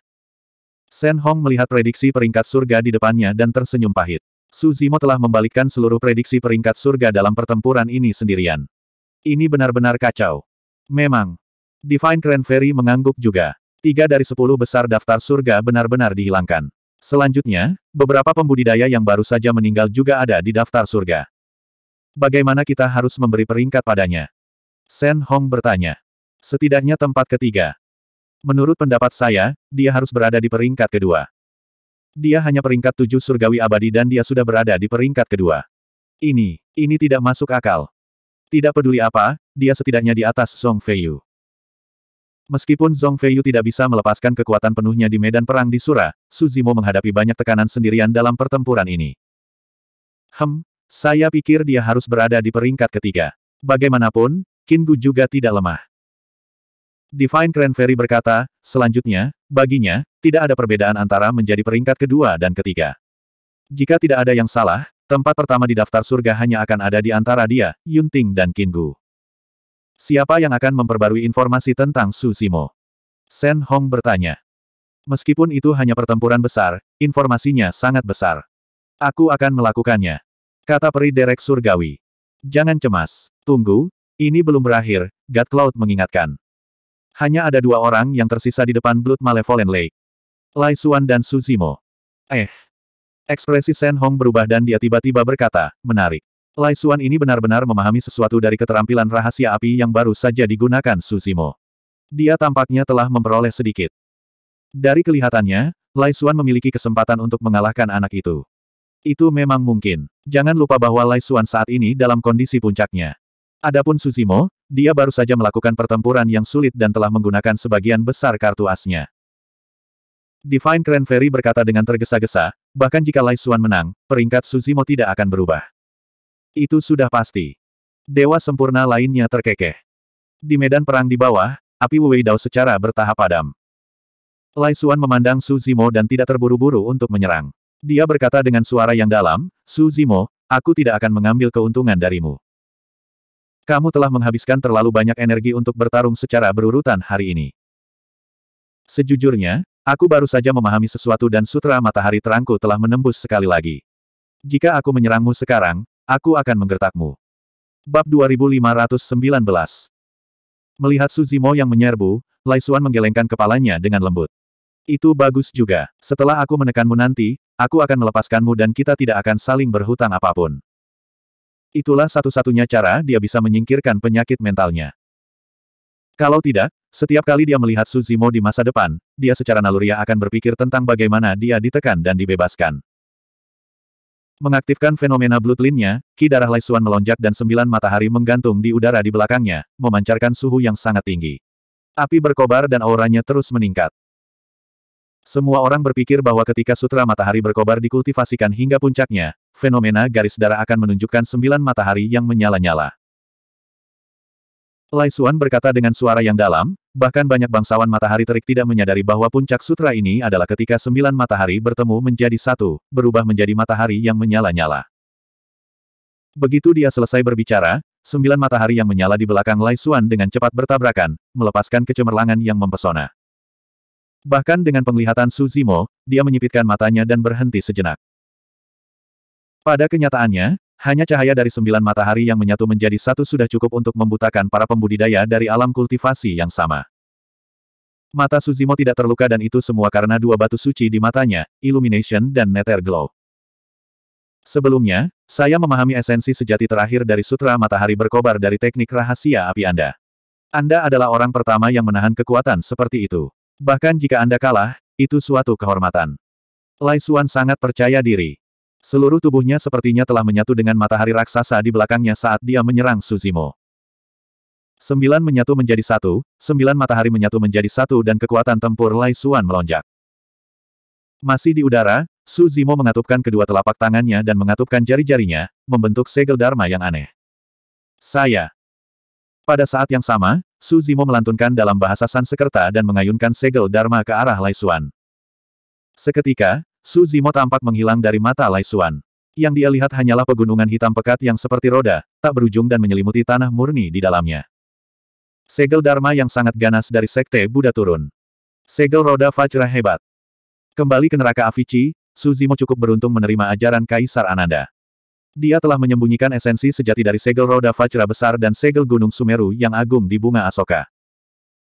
Shen Hong melihat prediksi peringkat surga di depannya dan tersenyum pahit. Su Zimo telah membalikkan seluruh prediksi peringkat surga dalam pertempuran ini sendirian. Ini benar-benar kacau. Memang. Divine Grand Fairy mengangguk juga. Tiga dari sepuluh besar daftar surga benar-benar dihilangkan. Selanjutnya, beberapa pembudidaya yang baru saja meninggal juga ada di daftar surga. Bagaimana kita harus memberi peringkat padanya? Sen Hong bertanya. Setidaknya tempat ketiga. Menurut pendapat saya, dia harus berada di peringkat kedua. Dia hanya peringkat tujuh surgawi abadi dan dia sudah berada di peringkat kedua. Ini, ini tidak masuk akal. Tidak peduli apa, dia setidaknya di atas Song Feiyu. Meskipun Zhong Feiyu tidak bisa melepaskan kekuatan penuhnya di medan perang di Sura, Zimo menghadapi banyak tekanan sendirian dalam pertempuran ini. Hem, saya pikir dia harus berada di peringkat ketiga. Bagaimanapun, Kingu juga tidak lemah. Divine Grand Fairy berkata, selanjutnya, baginya, tidak ada perbedaan antara menjadi peringkat kedua dan ketiga. Jika tidak ada yang salah, tempat pertama di daftar surga hanya akan ada di antara dia, Yunting dan Kingu. Siapa yang akan memperbarui informasi tentang Su Simo? Sen Hong bertanya. Meskipun itu hanya pertempuran besar, informasinya sangat besar. Aku akan melakukannya. Kata peri derek surgawi. Jangan cemas, tunggu, ini belum berakhir, God Cloud mengingatkan. Hanya ada dua orang yang tersisa di depan Blood Malevolent Lake. Lai Xuan dan Suzimo. Eh. Ekspresi Shen Hong berubah dan dia tiba-tiba berkata, menarik. Lai Xuan ini benar-benar memahami sesuatu dari keterampilan rahasia api yang baru saja digunakan Suzimo. Dia tampaknya telah memperoleh sedikit. Dari kelihatannya, Lai Xuan memiliki kesempatan untuk mengalahkan anak itu. Itu memang mungkin. Jangan lupa bahwa Lai Xuan saat ini dalam kondisi puncaknya. Adapun Suzimo, dia baru saja melakukan pertempuran yang sulit dan telah menggunakan sebagian besar kartu asnya. Divine Grand Fairy berkata dengan tergesa-gesa, bahkan jika Lai Xuan menang, peringkat Suzimo tidak akan berubah. Itu sudah pasti. Dewa sempurna lainnya terkekeh. Di medan perang di bawah, api Wei Dao secara bertahap padam. Lai Xuan memandang Suzimo dan tidak terburu-buru untuk menyerang. Dia berkata dengan suara yang dalam, Suzimo, aku tidak akan mengambil keuntungan darimu. Kamu telah menghabiskan terlalu banyak energi untuk bertarung secara berurutan hari ini. Sejujurnya, aku baru saja memahami sesuatu dan sutra matahari terangku telah menembus sekali lagi. Jika aku menyerangmu sekarang, aku akan menggertakmu. Bab 2519 Melihat Suzimo yang menyerbu, Lai Su'an menggelengkan kepalanya dengan lembut. Itu bagus juga. Setelah aku menekanmu nanti, aku akan melepaskanmu dan kita tidak akan saling berhutang apapun. Itulah satu-satunya cara dia bisa menyingkirkan penyakit mentalnya. Kalau tidak, setiap kali dia melihat Suzimo di masa depan, dia secara naluriah akan berpikir tentang bagaimana dia ditekan dan dibebaskan. Mengaktifkan fenomena bloodline-nya, ki darah Laisuan melonjak dan sembilan matahari menggantung di udara di belakangnya, memancarkan suhu yang sangat tinggi. Api berkobar dan auranya terus meningkat. Semua orang berpikir bahwa ketika sutra matahari berkobar dikultivasikan hingga puncaknya, fenomena garis darah akan menunjukkan sembilan matahari yang menyala-nyala. Lai Xuan berkata dengan suara yang dalam, bahkan banyak bangsawan matahari terik tidak menyadari bahwa puncak sutra ini adalah ketika sembilan matahari bertemu menjadi satu, berubah menjadi matahari yang menyala-nyala. Begitu dia selesai berbicara, sembilan matahari yang menyala di belakang Lai Xuan dengan cepat bertabrakan, melepaskan kecemerlangan yang mempesona. Bahkan dengan penglihatan Su Zimo, dia menyipitkan matanya dan berhenti sejenak. Pada kenyataannya, hanya cahaya dari sembilan matahari yang menyatu menjadi satu sudah cukup untuk membutakan para pembudidaya dari alam kultivasi yang sama. Mata Suzimo tidak terluka dan itu semua karena dua batu suci di matanya, Illumination dan Nether Glow. Sebelumnya, saya memahami esensi sejati terakhir dari Sutra Matahari Berkobar dari teknik rahasia api Anda. Anda adalah orang pertama yang menahan kekuatan seperti itu. Bahkan jika Anda kalah, itu suatu kehormatan. Lai Xuan sangat percaya diri. Seluruh tubuhnya sepertinya telah menyatu dengan matahari raksasa di belakangnya saat dia menyerang Suzimo. Sembilan menyatu menjadi satu, sembilan matahari menyatu menjadi satu dan kekuatan tempur Lai Suan melonjak. Masih di udara, Suzimo mengatupkan kedua telapak tangannya dan mengatupkan jari-jarinya, membentuk segel dharma yang aneh. Saya. Pada saat yang sama, Suzimo melantunkan dalam bahasa Sansekerta dan mengayunkan segel dharma ke arah Lai Suan. Seketika, Su Zimo tampak menghilang dari mata Lai Xuan. Yang dia lihat hanyalah pegunungan hitam pekat yang seperti roda, tak berujung dan menyelimuti tanah murni di dalamnya. Segel Dharma yang sangat ganas dari Sekte Buddha turun. Segel roda Fajra hebat. Kembali ke neraka Su Zimo cukup beruntung menerima ajaran Kaisar Ananda. Dia telah menyembunyikan esensi sejati dari segel roda Fajra besar dan segel gunung Sumeru yang agung di bunga Asoka.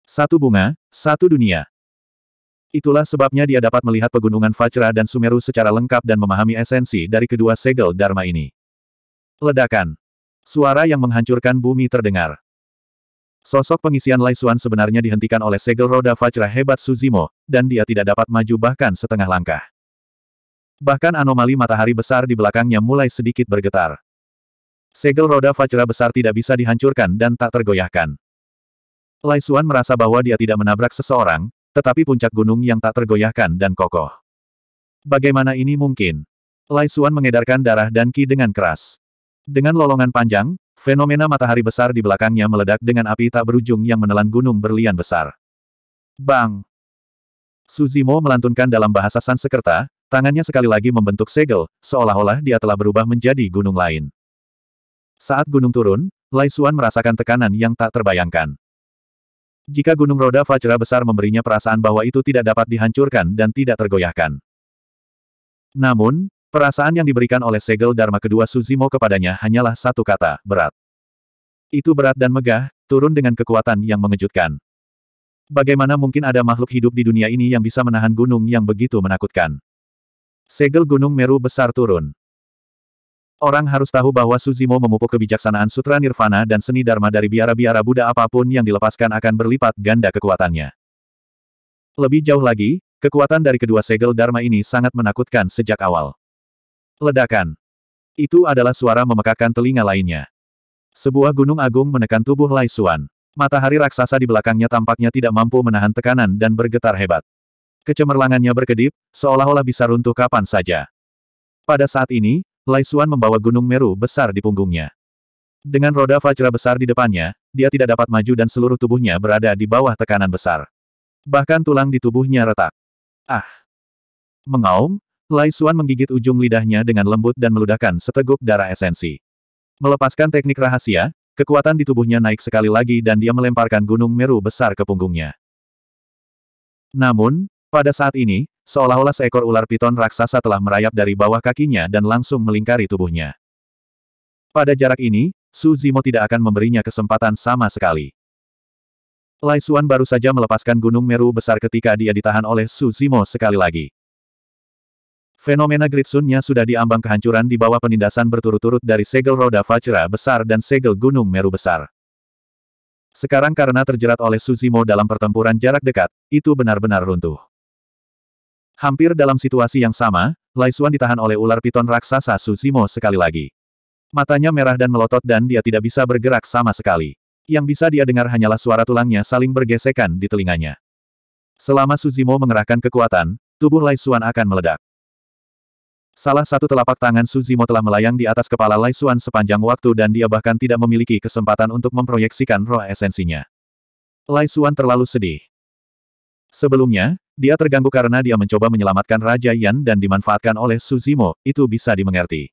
Satu bunga, satu dunia. Itulah sebabnya dia dapat melihat pegunungan Vajra dan Sumeru secara lengkap dan memahami esensi dari kedua segel Dharma ini. Ledakan. Suara yang menghancurkan bumi terdengar. Sosok pengisian Laisuan sebenarnya dihentikan oleh segel roda Vajra hebat Suzimo, dan dia tidak dapat maju bahkan setengah langkah. Bahkan anomali matahari besar di belakangnya mulai sedikit bergetar. Segel roda Vajra besar tidak bisa dihancurkan dan tak tergoyahkan. Laisuan merasa bahwa dia tidak menabrak seseorang, tetapi puncak gunung yang tak tergoyahkan dan kokoh. Bagaimana ini mungkin? Lai Xuan mengedarkan darah dan ki dengan keras. Dengan lolongan panjang, fenomena matahari besar di belakangnya meledak dengan api tak berujung yang menelan gunung berlian besar. Bang! Suzimo melantunkan dalam bahasa Sansekerta, tangannya sekali lagi membentuk segel, seolah-olah dia telah berubah menjadi gunung lain. Saat gunung turun, Lai Xuan merasakan tekanan yang tak terbayangkan. Jika gunung roda Vajra besar memberinya perasaan bahwa itu tidak dapat dihancurkan dan tidak tergoyahkan. Namun, perasaan yang diberikan oleh segel Dharma kedua Suzimo kepadanya hanyalah satu kata, berat. Itu berat dan megah, turun dengan kekuatan yang mengejutkan. Bagaimana mungkin ada makhluk hidup di dunia ini yang bisa menahan gunung yang begitu menakutkan? Segel Gunung Meru besar turun. Orang harus tahu bahwa Suzimo memupuk kebijaksanaan Sutra Nirvana dan seni Dharma dari biara-biara Buddha apapun yang dilepaskan akan berlipat ganda kekuatannya. Lebih jauh lagi, kekuatan dari kedua segel Dharma ini sangat menakutkan sejak awal. Ledakan. Itu adalah suara memekakkan telinga lainnya. Sebuah gunung agung menekan tubuh Lai Xuan. Matahari raksasa di belakangnya tampaknya tidak mampu menahan tekanan dan bergetar hebat. Kecemerlangannya berkedip, seolah-olah bisa runtuh kapan saja. Pada saat ini, Lai Xuan membawa gunung Meru besar di punggungnya. Dengan roda Vajra besar di depannya, dia tidak dapat maju dan seluruh tubuhnya berada di bawah tekanan besar. Bahkan tulang di tubuhnya retak. Ah! Mengaum, Lai Xuan menggigit ujung lidahnya dengan lembut dan meludahkan seteguk darah esensi. Melepaskan teknik rahasia, kekuatan di tubuhnya naik sekali lagi dan dia melemparkan gunung Meru besar ke punggungnya. Namun, pada saat ini, Seolah-olah seekor ular piton raksasa telah merayap dari bawah kakinya dan langsung melingkari tubuhnya. Pada jarak ini, Su Zimo tidak akan memberinya kesempatan sama sekali. Lai Xuan baru saja melepaskan gunung Meru besar ketika dia ditahan oleh Su Zimo sekali lagi. Fenomena Gritsunnya sudah diambang kehancuran di bawah penindasan berturut-turut dari segel roda Vajra besar dan segel gunung Meru besar. Sekarang karena terjerat oleh Suzimo dalam pertempuran jarak dekat, itu benar-benar runtuh. Hampir dalam situasi yang sama, Lai Xuan ditahan oleh ular piton raksasa Suzimo sekali lagi. Matanya merah dan melotot dan dia tidak bisa bergerak sama sekali. Yang bisa dia dengar hanyalah suara tulangnya saling bergesekan di telinganya. Selama Suzimo mengerahkan kekuatan, tubuh Lai Xuan akan meledak. Salah satu telapak tangan Suzimo telah melayang di atas kepala Lai Xuan sepanjang waktu dan dia bahkan tidak memiliki kesempatan untuk memproyeksikan roh esensinya. Lai Xuan terlalu sedih. Sebelumnya, dia terganggu karena dia mencoba menyelamatkan Raja Yan dan dimanfaatkan oleh Suzimo, itu bisa dimengerti.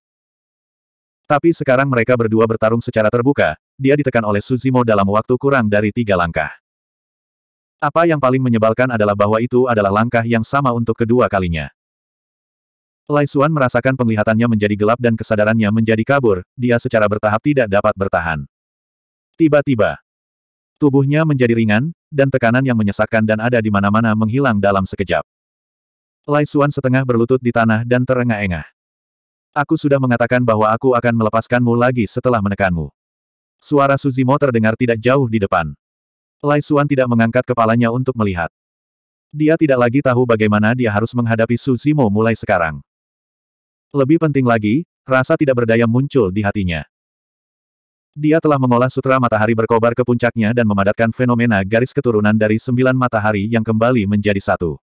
Tapi sekarang mereka berdua bertarung secara terbuka, dia ditekan oleh Suzimo dalam waktu kurang dari tiga langkah. Apa yang paling menyebalkan adalah bahwa itu adalah langkah yang sama untuk kedua kalinya. Lai Xuan merasakan penglihatannya menjadi gelap dan kesadarannya menjadi kabur, dia secara bertahap tidak dapat bertahan. Tiba-tiba, tubuhnya menjadi ringan, dan tekanan yang menyesakkan dan ada di mana-mana menghilang dalam sekejap. Lai Xuan setengah berlutut di tanah dan terengah-engah. Aku sudah mengatakan bahwa aku akan melepaskanmu lagi setelah menekanmu. Suara Suzimo terdengar tidak jauh di depan. Lai Xuan tidak mengangkat kepalanya untuk melihat. Dia tidak lagi tahu bagaimana dia harus menghadapi Suzimo mulai sekarang. Lebih penting lagi, rasa tidak berdaya muncul di hatinya. Dia telah mengolah sutra matahari berkobar ke puncaknya dan memadatkan fenomena garis keturunan dari sembilan matahari yang kembali menjadi satu.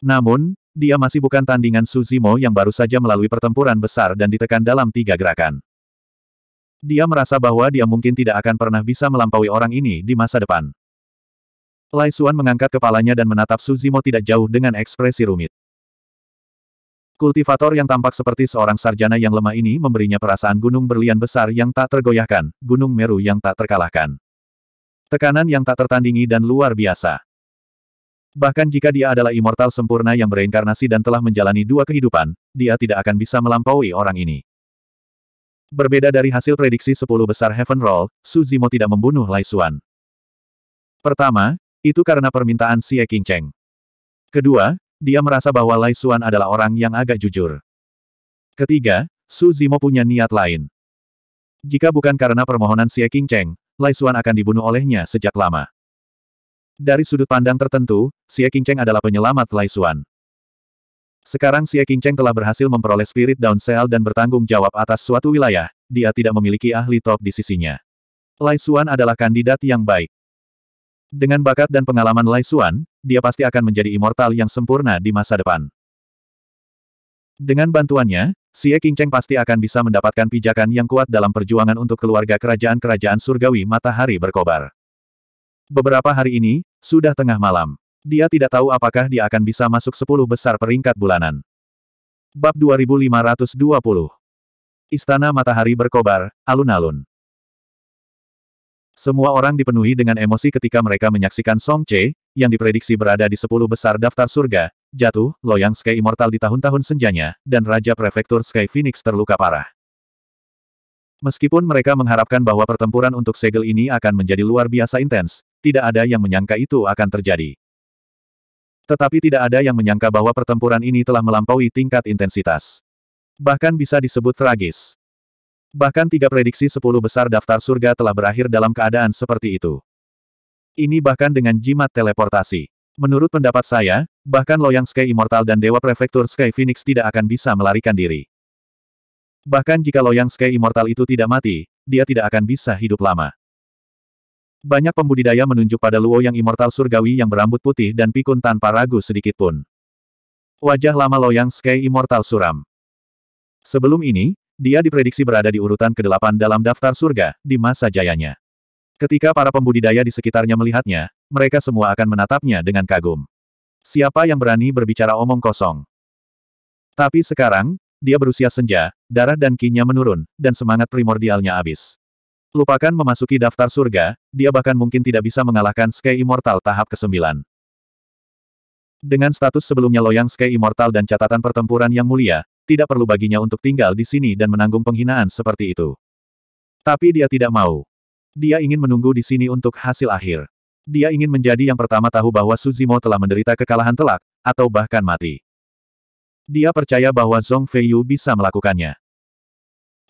Namun, dia masih bukan tandingan Suzimo yang baru saja melalui pertempuran besar dan ditekan dalam tiga gerakan. Dia merasa bahwa dia mungkin tidak akan pernah bisa melampaui orang ini di masa depan. Lai Suan mengangkat kepalanya dan menatap Suzimo tidak jauh dengan ekspresi rumit. Kultivator yang tampak seperti seorang sarjana yang lemah ini memberinya perasaan gunung berlian besar yang tak tergoyahkan, gunung meru yang tak terkalahkan. Tekanan yang tak tertandingi dan luar biasa. Bahkan jika dia adalah immortal sempurna yang bereinkarnasi dan telah menjalani dua kehidupan, dia tidak akan bisa melampaui orang ini. Berbeda dari hasil prediksi 10 besar Heaven Roll, Suzimo tidak membunuh Lai Xuan. Pertama, itu karena permintaan Xie Qingcheng. Kedua, dia merasa bahwa Lai Xuan adalah orang yang agak jujur. Ketiga, Su Zimo punya niat lain. Jika bukan karena permohonan Xie King Cheng, Lai Xuan akan dibunuh olehnya sejak lama. Dari sudut pandang tertentu, Xie King Cheng adalah penyelamat Lai Xuan. Sekarang Xie King Cheng telah berhasil memperoleh spirit down cell dan bertanggung jawab atas suatu wilayah, dia tidak memiliki ahli top di sisinya. Lai Xuan adalah kandidat yang baik. Dengan bakat dan pengalaman Lai Xuan, dia pasti akan menjadi immortal yang sempurna di masa depan. Dengan bantuannya, Xie Qingcheng pasti akan bisa mendapatkan pijakan yang kuat dalam perjuangan untuk keluarga kerajaan-kerajaan surgawi matahari berkobar. Beberapa hari ini, sudah tengah malam. Dia tidak tahu apakah dia akan bisa masuk sepuluh besar peringkat bulanan. Bab 2520 Istana Matahari Berkobar, Alun-Alun semua orang dipenuhi dengan emosi ketika mereka menyaksikan Song Che, yang diprediksi berada di sepuluh besar daftar surga, jatuh, loyang Sky Immortal di tahun-tahun senjanya, dan Raja Prefektur Sky Phoenix terluka parah. Meskipun mereka mengharapkan bahwa pertempuran untuk segel ini akan menjadi luar biasa intens, tidak ada yang menyangka itu akan terjadi. Tetapi tidak ada yang menyangka bahwa pertempuran ini telah melampaui tingkat intensitas. Bahkan bisa disebut tragis. Bahkan tiga prediksi sepuluh besar daftar surga telah berakhir dalam keadaan seperti itu. Ini bahkan dengan jimat teleportasi. Menurut pendapat saya, bahkan Loyang Sky Immortal dan Dewa Prefektur Sky Phoenix tidak akan bisa melarikan diri. Bahkan jika Loyang Sky Immortal itu tidak mati, dia tidak akan bisa hidup lama. Banyak pembudidaya menunjuk pada Luo yang Immortal Surgawi yang berambut putih dan pikun tanpa ragu sedikitpun. Wajah lama Loyang Sky Immortal suram. Sebelum ini, dia diprediksi berada di urutan ke-8 dalam daftar surga, di masa jayanya. Ketika para pembudidaya di sekitarnya melihatnya, mereka semua akan menatapnya dengan kagum. Siapa yang berani berbicara omong kosong? Tapi sekarang, dia berusia senja, darah dan kinya menurun, dan semangat primordialnya habis. Lupakan memasuki daftar surga, dia bahkan mungkin tidak bisa mengalahkan Sky Immortal tahap ke-9. Dengan status sebelumnya loyang Sky Immortal dan catatan pertempuran yang mulia, tidak perlu baginya untuk tinggal di sini dan menanggung penghinaan seperti itu. Tapi dia tidak mau. Dia ingin menunggu di sini untuk hasil akhir. Dia ingin menjadi yang pertama tahu bahwa Suzimo telah menderita kekalahan telak, atau bahkan mati. Dia percaya bahwa Zhong Feiyu bisa melakukannya.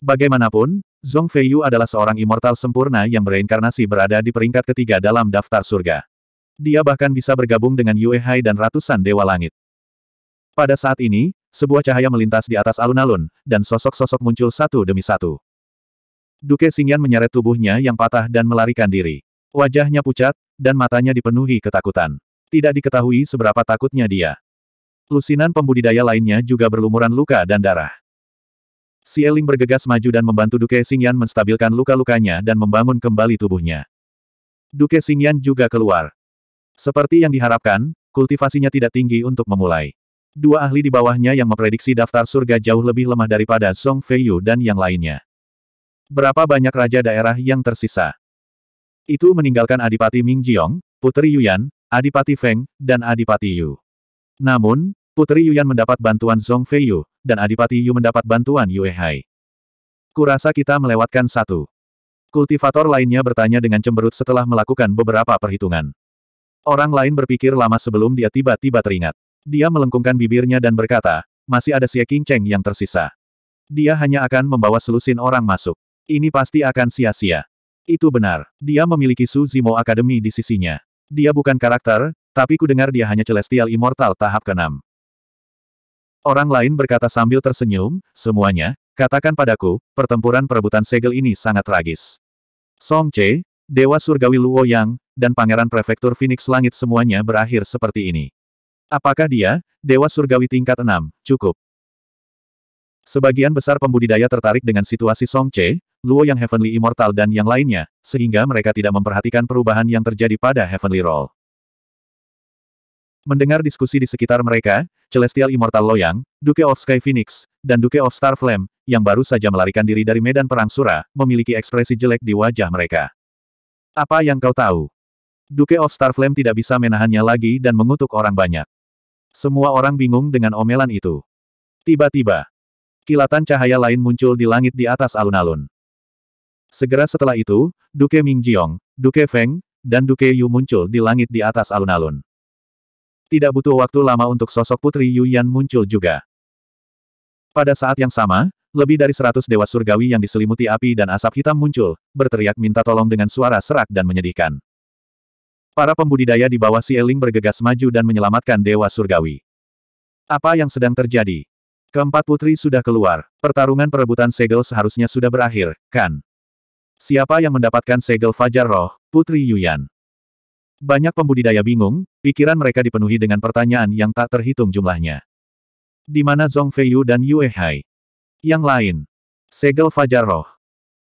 Bagaimanapun, Zhong Feiyu adalah seorang immortal sempurna yang bereinkarnasi berada di peringkat ketiga dalam daftar surga. Dia bahkan bisa bergabung dengan Yue Hai dan ratusan dewa langit. Pada saat ini, sebuah cahaya melintas di atas alun-alun, dan sosok-sosok muncul satu demi satu. Duke Xingyan menyeret tubuhnya yang patah dan melarikan diri. Wajahnya pucat, dan matanya dipenuhi ketakutan. Tidak diketahui seberapa takutnya dia. Lusinan pembudidaya lainnya juga berlumuran luka dan darah. Sieling bergegas maju dan membantu Duke Xingyan menstabilkan luka-lukanya dan membangun kembali tubuhnya. Duke Xingyan juga keluar. Seperti yang diharapkan, kultivasinya tidak tinggi untuk memulai. Dua ahli di bawahnya yang memprediksi daftar surga jauh lebih lemah daripada Song Feiyu dan yang lainnya. Berapa banyak raja daerah yang tersisa? Itu meninggalkan Adipati Ming Jiong, Putri Yuyan, Adipati Feng, dan Adipati Yu. Namun, Putri Yuyan mendapat bantuan Song Feiyu, dan Adipati Yu mendapat bantuan Yue Hai. Kurasa kita melewatkan satu. Kultivator lainnya bertanya dengan cemberut setelah melakukan beberapa perhitungan. Orang lain berpikir lama sebelum dia tiba-tiba teringat. Dia melengkungkan bibirnya dan berkata, masih ada Xie King Cheng yang tersisa. Dia hanya akan membawa selusin orang masuk. Ini pasti akan sia-sia. Itu benar. Dia memiliki Su Zimo Academy di sisinya. Dia bukan karakter, tapi ku dengar dia hanya Celestial Immortal tahap ke-6. Orang lain berkata sambil tersenyum, semuanya, katakan padaku, pertempuran perebutan segel ini sangat tragis. Song Che, Dewa Surgawi Luo Yang, dan Pangeran Prefektur Phoenix Langit semuanya berakhir seperti ini. Apakah dia, Dewa Surgawi tingkat 6, cukup? Sebagian besar pembudidaya tertarik dengan situasi Song Che, Luo yang Heavenly Immortal dan yang lainnya, sehingga mereka tidak memperhatikan perubahan yang terjadi pada Heavenly Roll. Mendengar diskusi di sekitar mereka, Celestial Immortal Loyang, Duke of Sky Phoenix, dan Duke of Star Flame, yang baru saja melarikan diri dari medan perang Sura, memiliki ekspresi jelek di wajah mereka. Apa yang kau tahu? Duke of Star Flame tidak bisa menahannya lagi dan mengutuk orang banyak. Semua orang bingung dengan omelan itu. Tiba-tiba, kilatan cahaya lain muncul di langit di atas alun-alun. Segera setelah itu, Duke Mingjiong, Duke Feng, dan Duke Yu muncul di langit di atas alun-alun. Tidak butuh waktu lama untuk sosok Putri Yu Yan muncul juga. Pada saat yang sama, lebih dari seratus dewa surgawi yang diselimuti api dan asap hitam muncul, berteriak minta tolong dengan suara serak dan menyedihkan. Para pembudidaya di bawah Sieling bergegas maju dan menyelamatkan Dewa Surgawi. Apa yang sedang terjadi? Keempat putri sudah keluar. Pertarungan perebutan segel seharusnya sudah berakhir, kan? Siapa yang mendapatkan segel Fajar Roh, Putri Yuyan? Banyak pembudidaya bingung, pikiran mereka dipenuhi dengan pertanyaan yang tak terhitung jumlahnya. Di mana Zong Feiyu dan Yue Hai? Yang lain. Segel Fajar Roh.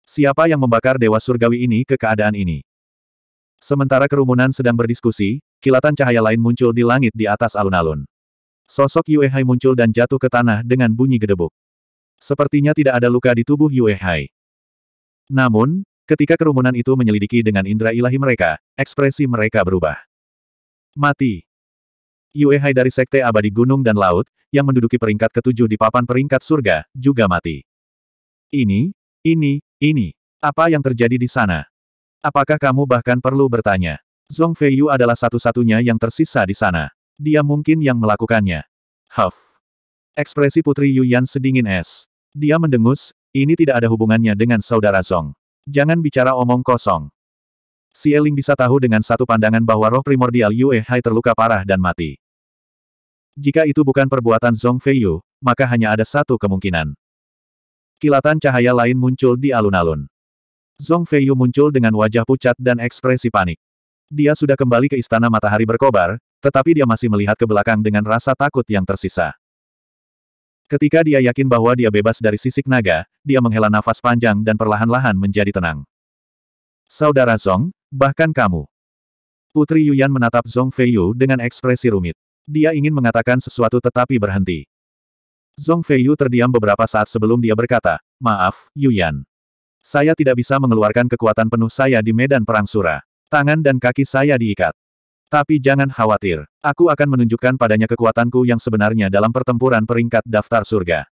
Siapa yang membakar Dewa Surgawi ini ke keadaan ini? Sementara kerumunan sedang berdiskusi, kilatan cahaya lain muncul di langit di atas alun-alun. Sosok Yue Hai muncul dan jatuh ke tanah dengan bunyi gedebuk. Sepertinya tidak ada luka di tubuh Yue Hai. Namun, ketika kerumunan itu menyelidiki dengan indera ilahi mereka, ekspresi mereka berubah. Mati. Yue Hai dari Sekte Abadi Gunung dan Laut, yang menduduki peringkat ketujuh di papan peringkat surga, juga mati. Ini, ini, ini. Apa yang terjadi di sana? Apakah kamu bahkan perlu bertanya? Zhong Feiyu adalah satu-satunya yang tersisa di sana. Dia mungkin yang melakukannya. Huff. Ekspresi Putri Yuyan sedingin es. Dia mendengus, ini tidak ada hubungannya dengan saudara Zhong. Jangan bicara omong kosong. Si Eling bisa tahu dengan satu pandangan bahwa roh primordial Yue Hai terluka parah dan mati. Jika itu bukan perbuatan Zhong Feiyu, maka hanya ada satu kemungkinan. Kilatan cahaya lain muncul di alun-alun. Zong Feiyu muncul dengan wajah pucat dan ekspresi panik. Dia sudah kembali ke Istana Matahari Berkobar, tetapi dia masih melihat ke belakang dengan rasa takut yang tersisa. Ketika dia yakin bahwa dia bebas dari sisik naga, dia menghela nafas panjang dan perlahan-lahan menjadi tenang. Saudara Zong, bahkan kamu. Putri Yuyan menatap Zong Feiyu dengan ekspresi rumit. Dia ingin mengatakan sesuatu tetapi berhenti. Zong Feiyu terdiam beberapa saat sebelum dia berkata, Maaf, Yuyan. Saya tidak bisa mengeluarkan kekuatan penuh saya di medan perang sura. Tangan dan kaki saya diikat. Tapi jangan khawatir. Aku akan menunjukkan padanya kekuatanku yang sebenarnya dalam pertempuran peringkat daftar surga.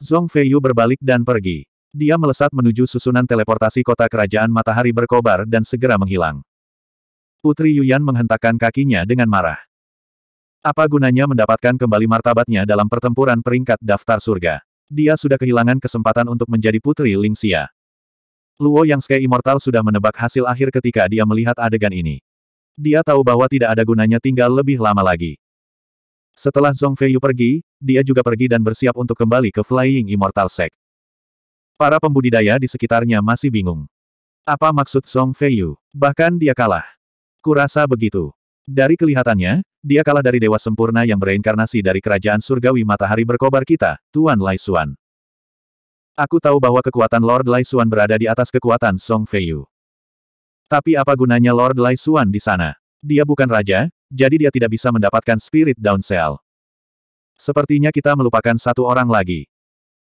Zong Feiyu berbalik dan pergi. Dia melesat menuju susunan teleportasi kota kerajaan matahari berkobar dan segera menghilang. Putri Yuyan menghentakkan kakinya dengan marah. Apa gunanya mendapatkan kembali martabatnya dalam pertempuran peringkat daftar surga? Dia sudah kehilangan kesempatan untuk menjadi putri Lingxia. Luo Yang Sky Immortal sudah menebak hasil akhir ketika dia melihat adegan ini. Dia tahu bahwa tidak ada gunanya tinggal lebih lama lagi. Setelah Zhong Feiyu pergi, dia juga pergi dan bersiap untuk kembali ke Flying Immortal Sect. Para pembudidaya di sekitarnya masih bingung. Apa maksud Zhong Feiyu? Bahkan dia kalah. Kurasa begitu. Dari kelihatannya, dia kalah dari dewa sempurna yang bereinkarnasi dari kerajaan surgawi matahari berkobar kita, Tuan Lai Xuan. Aku tahu bahwa kekuatan Lord Lai Suan berada di atas kekuatan Song Feiyu. Tapi apa gunanya Lord Lai Suan di sana? Dia bukan raja, jadi dia tidak bisa mendapatkan spirit down cell. Sepertinya kita melupakan satu orang lagi.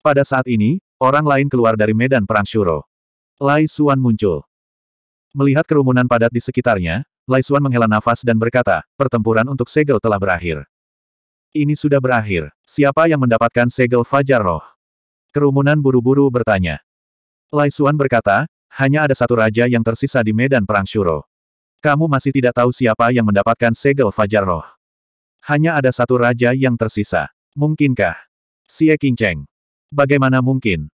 Pada saat ini, orang lain keluar dari medan perang Shuro. Lai Suan muncul. Melihat kerumunan padat di sekitarnya, Lai Suan menghela nafas dan berkata, pertempuran untuk segel telah berakhir. Ini sudah berakhir. Siapa yang mendapatkan segel Fajar Roh? Kerumunan buru-buru bertanya. Lai Xuan berkata, hanya ada satu raja yang tersisa di medan perang Shuro. Kamu masih tidak tahu siapa yang mendapatkan segel Fajar Roh. Hanya ada satu raja yang tersisa. Mungkinkah? Xie Qingcheng. Bagaimana mungkin?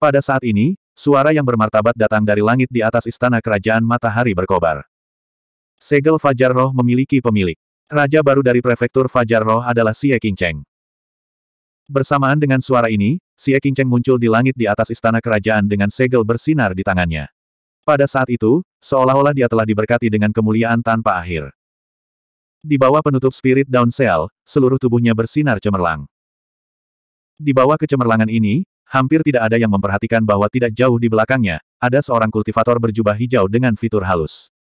Pada saat ini, suara yang bermartabat datang dari langit di atas istana kerajaan matahari berkobar. Segel Fajar Roh memiliki pemilik. Raja baru dari prefektur Fajar Roh adalah Xie Qingcheng. Bersamaan dengan suara ini, Xie Qingcheng muncul di langit di atas istana kerajaan dengan segel bersinar di tangannya. Pada saat itu, seolah-olah dia telah diberkati dengan kemuliaan tanpa akhir. Di bawah penutup spirit Down Cell, seluruh tubuhnya bersinar cemerlang. Di bawah kecemerlangan ini, hampir tidak ada yang memperhatikan bahwa tidak jauh di belakangnya, ada seorang kultivator berjubah hijau dengan fitur halus.